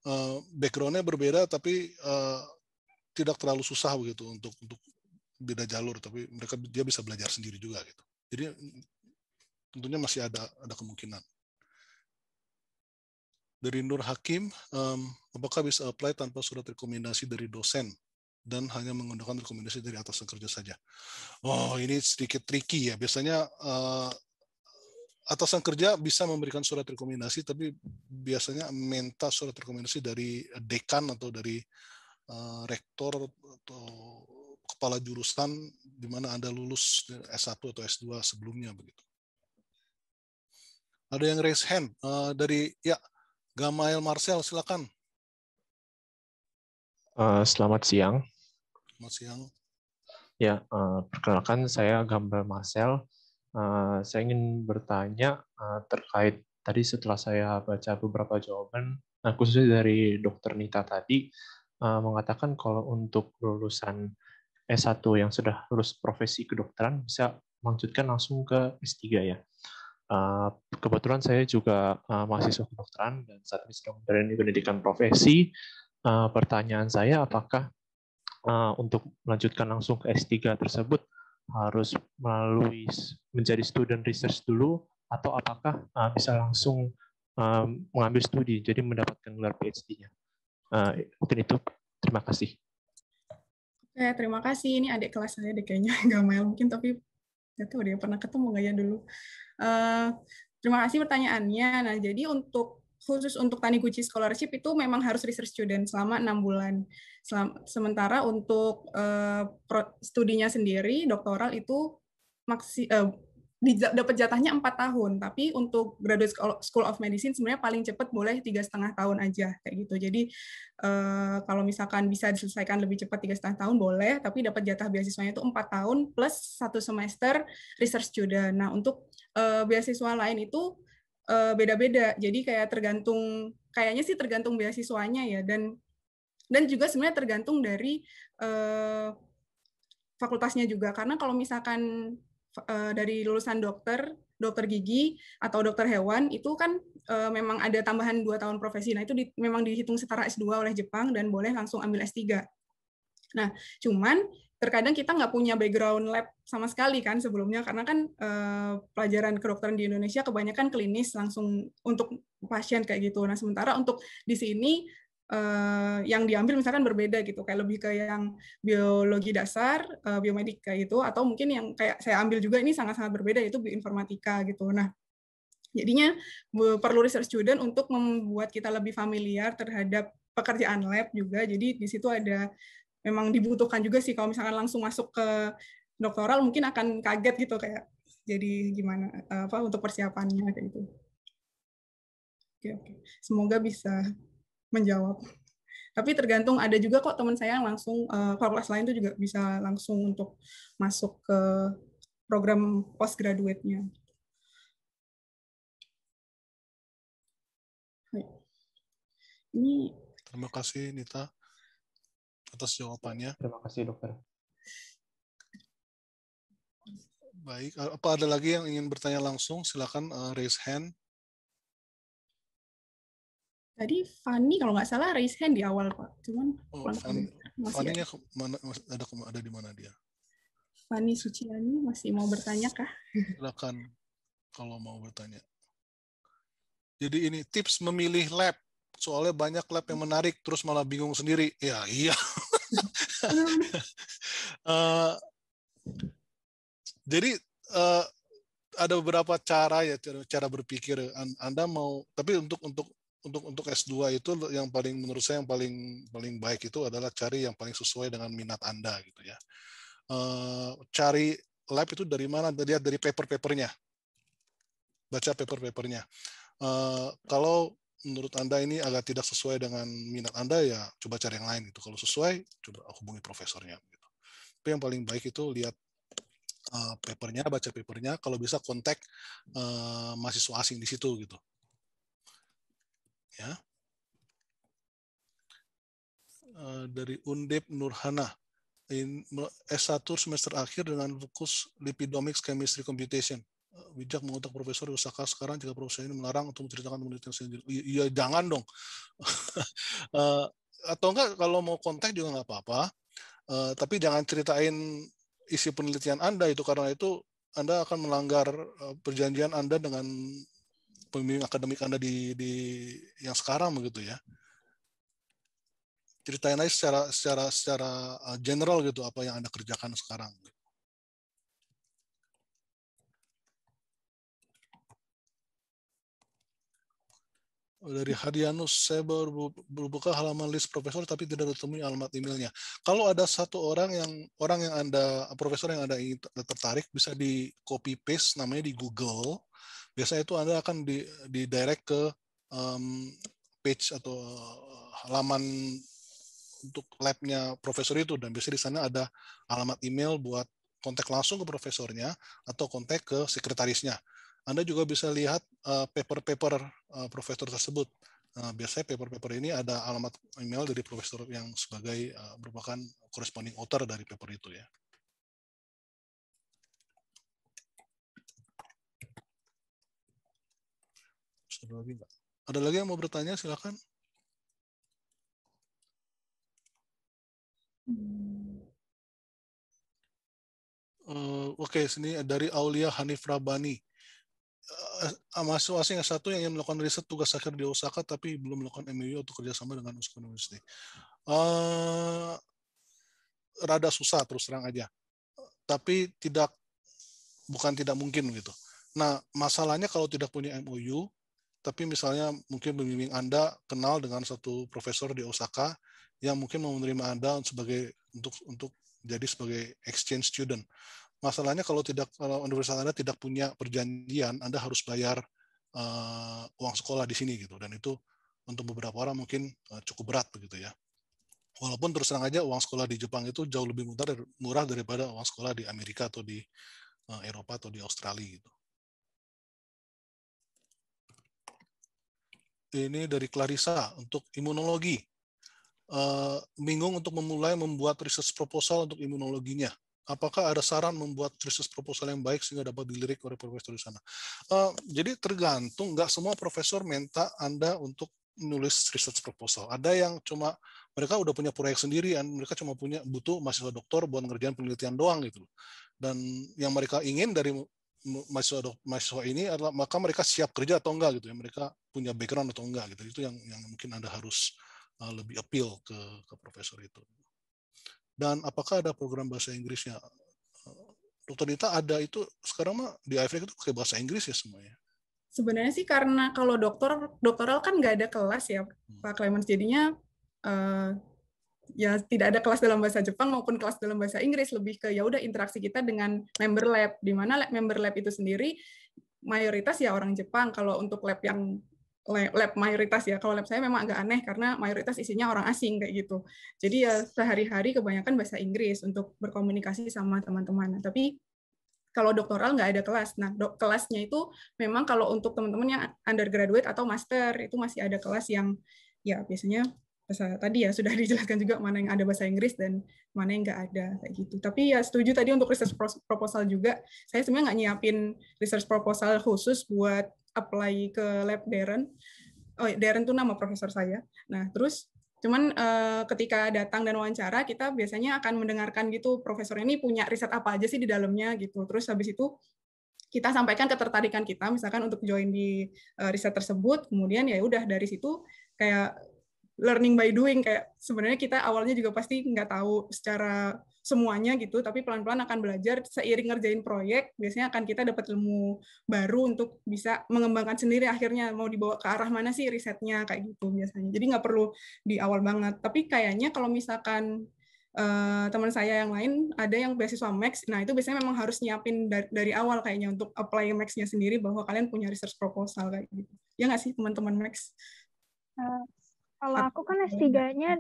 Uh, backgroundnya berbeda tapi uh, tidak terlalu susah begitu untuk untuk beda jalur tapi mereka dia bisa belajar sendiri juga gitu. Jadi tentunya masih ada ada kemungkinan. Dari Nur Hakim, um, apakah bisa apply tanpa surat rekomendasi dari dosen dan hanya menggunakan rekomendasi dari atasan kerja saja? Oh, ini sedikit tricky ya. Biasanya uh, atasan kerja bisa memberikan surat rekomendasi, tapi biasanya minta surat rekomendasi dari dekan atau dari uh, rektor atau kepala jurusan di mana Anda lulus S1 atau S2 sebelumnya begitu. Ada yang raise hand uh, dari ya Gamael Marcel silakan. Uh, selamat siang. Selamat siang. Ya, uh, perkenalkan saya Gamael Marcel. Uh, saya ingin bertanya uh, terkait tadi setelah saya baca beberapa jawaban, nah khususnya dari Dokter Nita tadi uh, mengatakan kalau untuk lulusan S1 yang sudah lulus profesi kedokteran bisa melanjutkan langsung ke S3 ya. Eh, kebetulan saya juga uh, mahasiswa kedokteran dan saat ini sedang menjalani pendidikan profesi. Uh, pertanyaan saya apakah uh, untuk melanjutkan langsung ke S3 tersebut harus melalui menjadi student research dulu atau apakah uh, bisa langsung uh, mengambil studi jadi mendapatkan gelar PhD-nya. Uh, mungkin itu. Terima kasih. Oke, terima kasih. Ini adik kelas saya deh kayaknya. nggak mungkin, tapi tuh udah pernah ketemu nggak ya dulu. Uh, terima kasih pertanyaannya. Nah, jadi untuk khusus untuk Tani Guci Scholarship itu memang harus research student selama enam bulan. Selama, sementara untuk uh, studinya sendiri, doktoral itu maksi, uh, dapat jatahnya empat tahun tapi untuk graduate school of medicine sebenarnya paling cepat boleh tiga setengah tahun aja kayak gitu jadi eh, kalau misalkan bisa diselesaikan lebih cepat tiga setengah tahun boleh tapi dapat jatah beasiswanya itu empat tahun plus satu semester research student nah untuk eh, beasiswa lain itu eh, beda-beda jadi kayak tergantung kayaknya sih tergantung beasiswanya ya dan dan juga sebenarnya tergantung dari fakultasnya juga karena kalau misalkan Eh, dari lulusan dokter, dokter gigi atau dokter hewan itu kan eh, memang ada tambahan dua tahun profesi. Nah, itu di, memang dihitung setara S2 oleh Jepang dan boleh langsung ambil S3. Nah, cuman terkadang kita nggak punya background lab sama sekali kan sebelumnya karena kan eh, pelajaran kedokteran di Indonesia kebanyakan klinis langsung untuk pasien kayak gitu. Nah sementara untuk di sini uh, yang diambil misalkan berbeda gitu kayak lebih ke yang biologi dasar uh, eh, biomedik kayak gitu atau mungkin yang kayak saya ambil juga ini sangat-sangat berbeda yaitu bioinformatika gitu nah jadinya perlu research student untuk membuat kita lebih familiar terhadap pekerjaan lab juga jadi di situ ada memang dibutuhkan juga sih kalau misalkan langsung masuk ke doktoral mungkin akan kaget gitu kayak jadi gimana eh, apa untuk persiapannya kayak gitu. Oke, oke. Semoga bisa menjawab. Tapi tergantung ada juga kok teman saya yang langsung uh, eh, fakultas lain tuh juga bisa langsung untuk masuk ke program postgraduate-nya. Ini Terima kasih Nita atas jawabannya. Terima kasih dokter. Baik, eh, apa ada lagi yang ingin bertanya langsung? Silakan uh, raise hand tadi Fanny kalau nggak salah raise hand di awal Pak. Cuman oh, Fanny, nya ada. Mana, ada, ada di mana dia? Fanny Suciani masih mau bertanya kah? Silakan kalau mau bertanya. Jadi ini tips memilih lab. Soalnya banyak lab yang menarik terus malah bingung sendiri. Ya iya. uh, jadi uh, ada beberapa cara ya cara berpikir Anda mau tapi untuk untuk untuk untuk S2 itu yang paling menurut saya yang paling paling baik itu adalah cari yang paling sesuai dengan minat Anda gitu ya. Uh, cari lab itu dari mana? Lihat dari paper-papernya. Baca paper-papernya. Uh, kalau menurut Anda ini agak tidak sesuai dengan minat Anda ya coba cari yang lain gitu. Kalau sesuai coba hubungi profesornya gitu. Tapi yang paling baik itu lihat uh, papernya, baca papernya, kalau bisa kontak uh, mahasiswa asing di situ gitu ya eh, dari Undip Nurhana S1 semester akhir dengan fokus lipidomics chemistry computation. Bijak eh, mengutak Profesor Usaka sekarang jika Profesor ini melarang untuk menceritakan penelitian sendiri. Iya jangan dong. Eh, atau enggak kalau mau kontak juga nggak apa-apa. tapi jangan ceritain isi penelitian Anda itu karena itu Anda akan melanggar perjanjian Anda dengan Pemimpin akademik Anda di, di yang sekarang begitu ya. Ceritain aja secara secara secara eh, general gitu apa yang Anda kerjakan sekarang. Oh, dari Hadianus saya baru berbuka halaman list profesor tapi tidak ditemui alamat emailnya. Kalau ada satu orang yang orang yang anda profesor yang anda ingin tertarik bisa di copy paste namanya di Google biasanya itu Anda akan di, di direct ke um, page atau eh, halaman untuk labnya profesor itu dan biasanya di sana ada alamat email buat kontak langsung ke profesornya atau kontak ke sekretarisnya. Anda juga bisa lihat eh, paper-paper uh, uh, profesor tersebut. Uh, biasanya paper-paper ini ada alamat email dari profesor yang sebagai uh, merupakan corresponding author dari paper itu ya. Ada lagi nggak? Ada lagi yang mau bertanya? Silakan. Uh, Oke, okay, sini dari Aulia Hanif Rabani. Uh, mahasiswa asing yang satu yang ingin melakukan riset tugas akhir di Osaka tapi belum melakukan MUU atau kerjasama dengan Osaka University. Uh, rada susah terus terang aja. Uh, tapi tidak bukan tidak mungkin gitu. Nah, masalahnya kalau tidak punya MOU, tapi misalnya mungkin pembimbing Anda kenal dengan satu profesor di Osaka yang mungkin mau menerima Anda sebagai untuk untuk jadi sebagai exchange student. Masalahnya kalau tidak kalau universitas Anda tidak punya perjanjian, Anda harus bayar uh, uang sekolah di sini gitu dan itu untuk beberapa orang mungkin uh, cukup berat begitu ya. Walaupun terus terang aja uang sekolah di Jepang itu jauh lebih murah, murah daripada uang sekolah di Amerika atau di uh, Eropa atau di Australia gitu. ini dari Clarissa untuk imunologi. Uh, eh, bingung untuk memulai membuat research proposal untuk imunologinya. Apakah ada saran membuat research proposal yang baik sehingga dapat dilirik oleh profesor di sana? Uh, jadi tergantung, nggak semua profesor minta Anda untuk nulis research proposal. Ada yang cuma mereka udah punya proyek sendiri, dan mereka cuma punya butuh mahasiswa doktor buat ngerjain penelitian doang gitu. Dan yang mereka ingin dari mahasiswa mahasiswa ini adalah maka mereka siap kerja atau enggak gitu ya mereka punya background atau enggak gitu itu yang yang mungkin anda harus uh, lebih appeal ke ke profesor itu dan apakah ada program bahasa Inggrisnya uh, Dokter Dita ada itu sekarang mah di Afrika itu pakai bahasa Inggris ya semuanya sebenarnya sih karena kalau dokter doktoral kan nggak ada kelas ya hmm. Pak Clemens jadinya uh, ya tidak ada kelas dalam bahasa Jepang maupun kelas dalam bahasa Inggris lebih ke ya udah interaksi kita dengan member lab di mana member lab itu sendiri mayoritas ya orang Jepang kalau untuk lab yang lab, lab mayoritas ya kalau lab saya memang agak aneh karena mayoritas isinya orang asing kayak gitu jadi ya sehari-hari kebanyakan bahasa Inggris untuk berkomunikasi sama teman-teman nah, tapi kalau doktoral nggak ada kelas. Nah, do, kelasnya itu memang kalau untuk teman-teman yang undergraduate atau master itu masih ada kelas yang ya biasanya bahasa tadi ya sudah dijelaskan juga mana yang ada bahasa Inggris dan mana yang nggak ada kayak gitu. Tapi ya setuju tadi untuk research proposal juga. Saya sebenarnya nggak nyiapin research proposal khusus buat apply ke lab Darren. Oh, ya, Darren tuh nama profesor saya. Nah, terus cuman uh, ketika datang dan wawancara kita biasanya akan mendengarkan gitu profesor ini punya riset apa aja sih di dalamnya gitu. Terus habis itu kita sampaikan ketertarikan kita misalkan untuk join di uh, riset tersebut kemudian ya udah dari situ kayak learning by doing kayak sebenarnya kita awalnya juga pasti nggak tahu secara semuanya gitu tapi pelan-pelan akan belajar seiring ngerjain proyek biasanya akan kita dapat ilmu baru untuk bisa mengembangkan sendiri akhirnya mau dibawa ke arah mana sih risetnya kayak gitu biasanya jadi nggak perlu di awal banget tapi kayaknya kalau misalkan uh, teman saya yang lain ada yang beasiswa Max. Nah, itu biasanya memang harus nyiapin dari, dari awal kayaknya untuk apply maxnya sendiri bahwa kalian punya research proposal kayak gitu. Ya nggak sih teman-teman Max? Eh, kalau aku kan S3-nya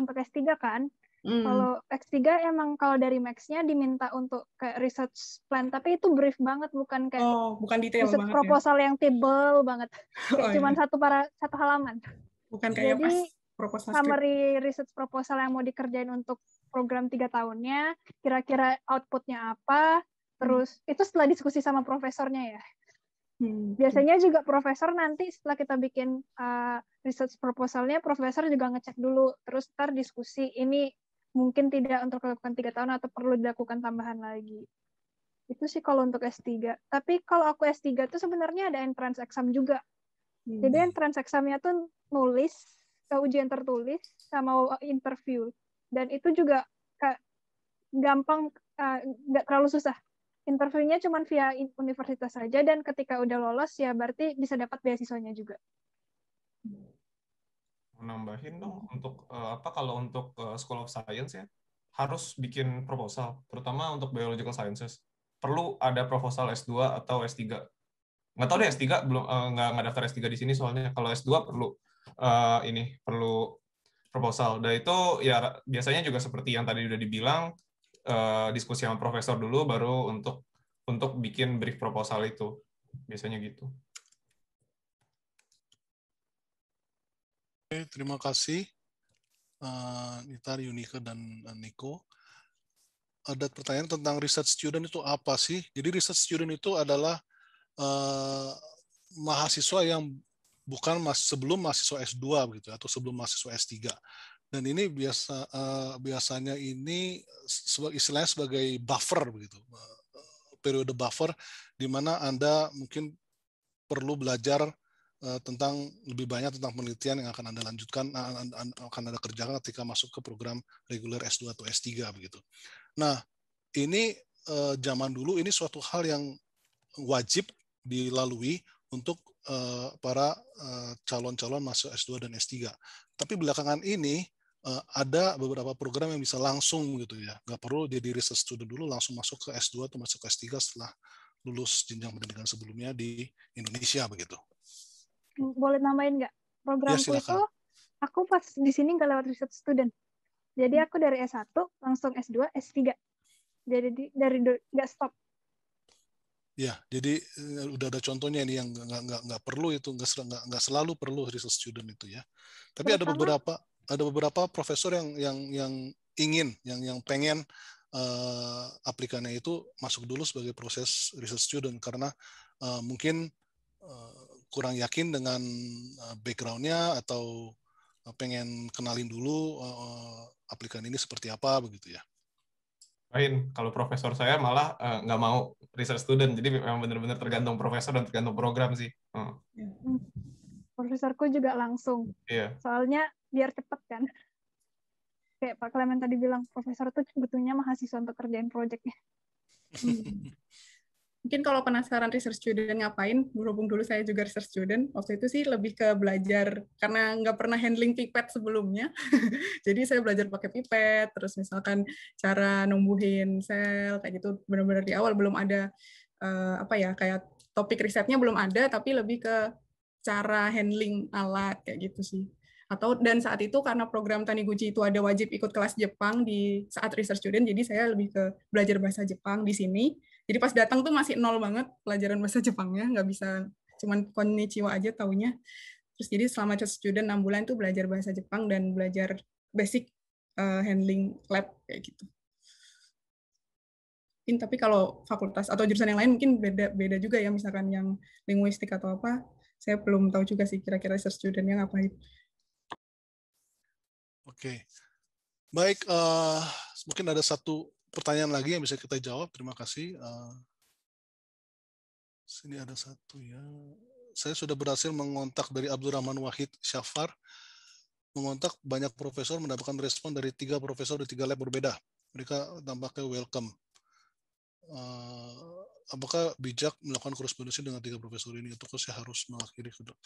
untuk S3 kan. Mm. Kalau X3 emang kalau dari Max-nya diminta untuk kayak research plan, tapi itu brief banget, bukan kayak oh, bukan detail banget ya? proposal ya. yang table banget, oh, kayak oh, cuman iya. satu para satu halaman. Bukan kayak Jadi, proposal summary script. research proposal yang mau dikerjain untuk program tiga tahunnya, kira-kira outputnya apa, hmm. terus hmm. itu setelah diskusi sama profesornya ya. Hmm. Gitu. Biasanya juga profesor nanti setelah kita bikin uh, research proposalnya, profesor juga ngecek dulu, terus ntar diskusi ini mungkin tidak untuk dilakukan tiga tahun atau perlu dilakukan tambahan lagi. Itu sih kalau untuk S3. Tapi kalau aku S3 tuh sebenarnya ada entrance exam juga. Hmm. Jadi entrance examnya tuh nulis, ke eh, ujian tertulis, sama eh, interview. Dan itu juga gampang, nggak terlalu susah interviewnya cuma via universitas saja dan ketika udah lolos ya berarti bisa dapat beasiswanya juga. Nambahin dong untuk uh, apa kalau untuk uh, School of Science ya harus bikin proposal, terutama untuk biological sciences. Perlu ada proposal S2 atau S3. Nggak tahu deh S3 belum uh, nggak nggak daftar S3 di sini soalnya kalau S2 perlu uh, ini perlu proposal. Dan itu ya biasanya juga seperti yang tadi udah dibilang Eh, diskusi sama profesor dulu baru untuk untuk bikin brief proposal itu biasanya gitu. Oke, terima kasih uh, eh, Nita, Yunika, dan Niko. Ada pertanyaan tentang research student itu apa sih? Jadi research student itu adalah uh, mahasiswa yang bukan mas, sebelum mahasiswa S2 gitu ya, atau sebelum mahasiswa S3 dan ini biasa uh, biasanya ini sebagai istilah sebagai buffer begitu uh, periode buffer di mana anda mungkin perlu belajar uh, tentang lebih banyak tentang penelitian yang akan anda lanjutkan akan anda kerjakan ketika masuk ke program reguler S2 atau S3 begitu nah ini uh, zaman dulu ini suatu hal yang wajib dilalui untuk uh, para calon-calon uh, masuk S2 dan S3. Tapi belakangan ini uh, ada beberapa program yang bisa langsung gitu ya. Nggak perlu jadi research student dulu, langsung masuk ke S2 atau masuk ke S3 setelah lulus jenjang pendidikan sebelumnya di Indonesia begitu. Hmm, boleh nambahin nggak? Ya, Programku ya, itu aku pas di sini nggak lewat research student. Jadi hmm. aku dari S1 langsung S2, S3. Jadi dari nggak stop. Ya, jadi eh, udah ada contohnya nih yang nggak nggak nggak perlu itu nggak nggak selalu perlu research student itu ya. Tapi Terutama, ada beberapa ada beberapa profesor yang yang yang ingin yang yang pengen uh, aplikannya itu masuk dulu sebagai proses research student karena uh, mungkin uh, kurang yakin dengan backgroundnya atau pengen kenalin dulu uh, aplikan ini seperti apa begitu ya. Lain kalau profesor saya malah uh, nggak mau research student jadi memang benar-benar tergantung profesor dan tergantung program sih. Hmm. Ya. Hmm profesorku juga langsung. Iya. Soalnya biar cepet kan. Kayak Pak Clement tadi bilang, profesor tuh sebetulnya mahasiswa untuk kerjain proyeknya. Hmm. Mungkin kalau penasaran research student ngapain, berhubung dulu saya juga research student, waktu itu sih lebih ke belajar, karena nggak pernah handling pipet sebelumnya, jadi saya belajar pakai pipet, terus misalkan cara numbuhin sel, kayak gitu, benar-benar di awal belum ada, uh, apa ya, kayak topik risetnya belum ada, tapi lebih ke cara handling alat kayak gitu sih atau dan saat itu karena program Taniguchi itu ada wajib ikut kelas Jepang di saat research student jadi saya lebih ke belajar bahasa Jepang di sini jadi pas datang tuh masih nol banget pelajaran bahasa Jepangnya nggak bisa cuman konnichiwa aja taunya terus jadi selama research student enam bulan tuh belajar bahasa Jepang dan belajar basic uh, handling lab kayak gitu tapi kalau fakultas atau jurusan yang lain mungkin beda beda juga ya misalkan yang linguistik atau apa saya belum tahu juga sih kira-kira research studentnya ngapain. Oke, baik. Uh, mungkin ada satu pertanyaan lagi yang bisa kita jawab. Terima kasih. Uh, sini ada satu ya. Saya sudah berhasil mengontak dari Abdurrahman Wahid Syafar. Mengontak banyak profesor mendapatkan respon dari tiga profesor di tiga lab berbeda. Mereka tampaknya welcome. Eh, apakah bijak melakukan korespondensi dengan tiga profesor ini atau saya harus mengakhiri sudah.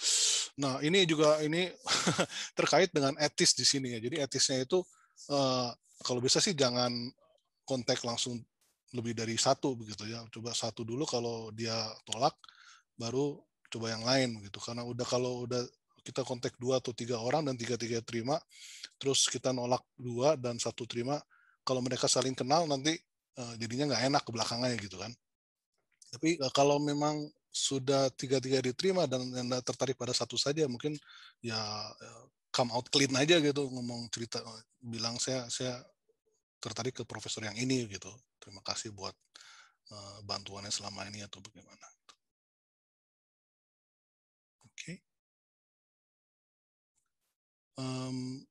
Nah, ini juga ini terkait dengan etis di sini ya. Jadi etisnya itu eh, kalau bisa sih jangan kontak langsung lebih dari satu begitu ya. Coba satu dulu kalau dia tolak baru coba yang lain gitu. Karena udah kalau udah kita kontak dua atau tiga orang dan tiga-tiga terima, terus kita nolak dua dan satu terima, kalau mereka saling kenal nanti eh, jadinya nggak enak ke belakangnya gitu kan. Tapi eh, kalau memang sudah tiga-tiga diterima dan Anda tertarik pada satu saja, mungkin ya eh, come out clean aja gitu, ngomong cerita, eh, bilang saya saya tertarik ke profesor yang ini gitu. Terima kasih buat uh, bantuannya selama ini atau bagaimana. Oke. Okay. Um,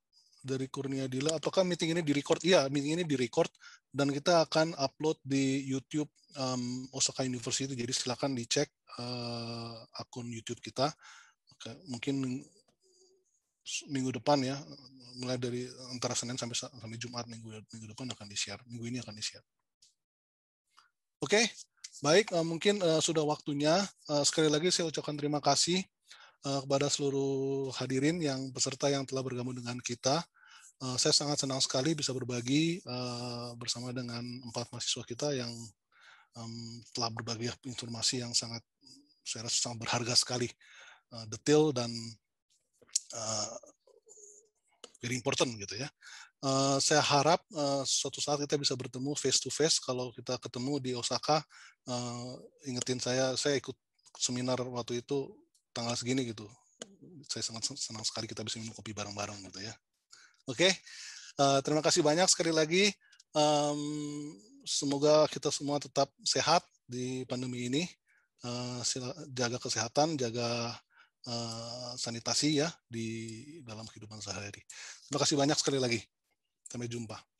dari Kurnia Dila apakah meeting ini direcord? Iya, meeting ini direcord dan kita akan upload di YouTube um, Osaka University. Jadi silakan dicek uh, akun YouTube kita. Oke, mungkin minggu, depan ya, mulai dari antara Senin sampai sampai Jumat minggu minggu depan akan di-share. Minggu ini akan di-share. Oke. Baik, uh, mungkin uh, sudah waktunya. Uh, sekali lagi saya ucapkan terima kasih Eh, kepada seluruh hadirin yang peserta yang telah bergabung dengan kita. Eh, saya sangat senang sekali bisa berbagi eh, bersama dengan empat mahasiswa kita yang telah berbagi informasi yang sangat saya rasa sangat berharga sekali, detail dan very important gitu ya. saya harap suatu saat kita bisa bertemu face to face. Kalau kita ketemu di Osaka, ingetin saya, saya ikut seminar waktu itu tanggal segini gitu. Saya sangat senang sekali kita bisa minum kopi bareng-bareng gitu ya. Oke, okay? uh, eh, terima kasih banyak sekali lagi. Um, semoga kita semua tetap sehat di pandemi ini. Uh, sila, jaga kesehatan, jaga uh, sanitasi ya di dalam kehidupan sehari-hari. Terima kasih banyak sekali lagi. Sampai jumpa.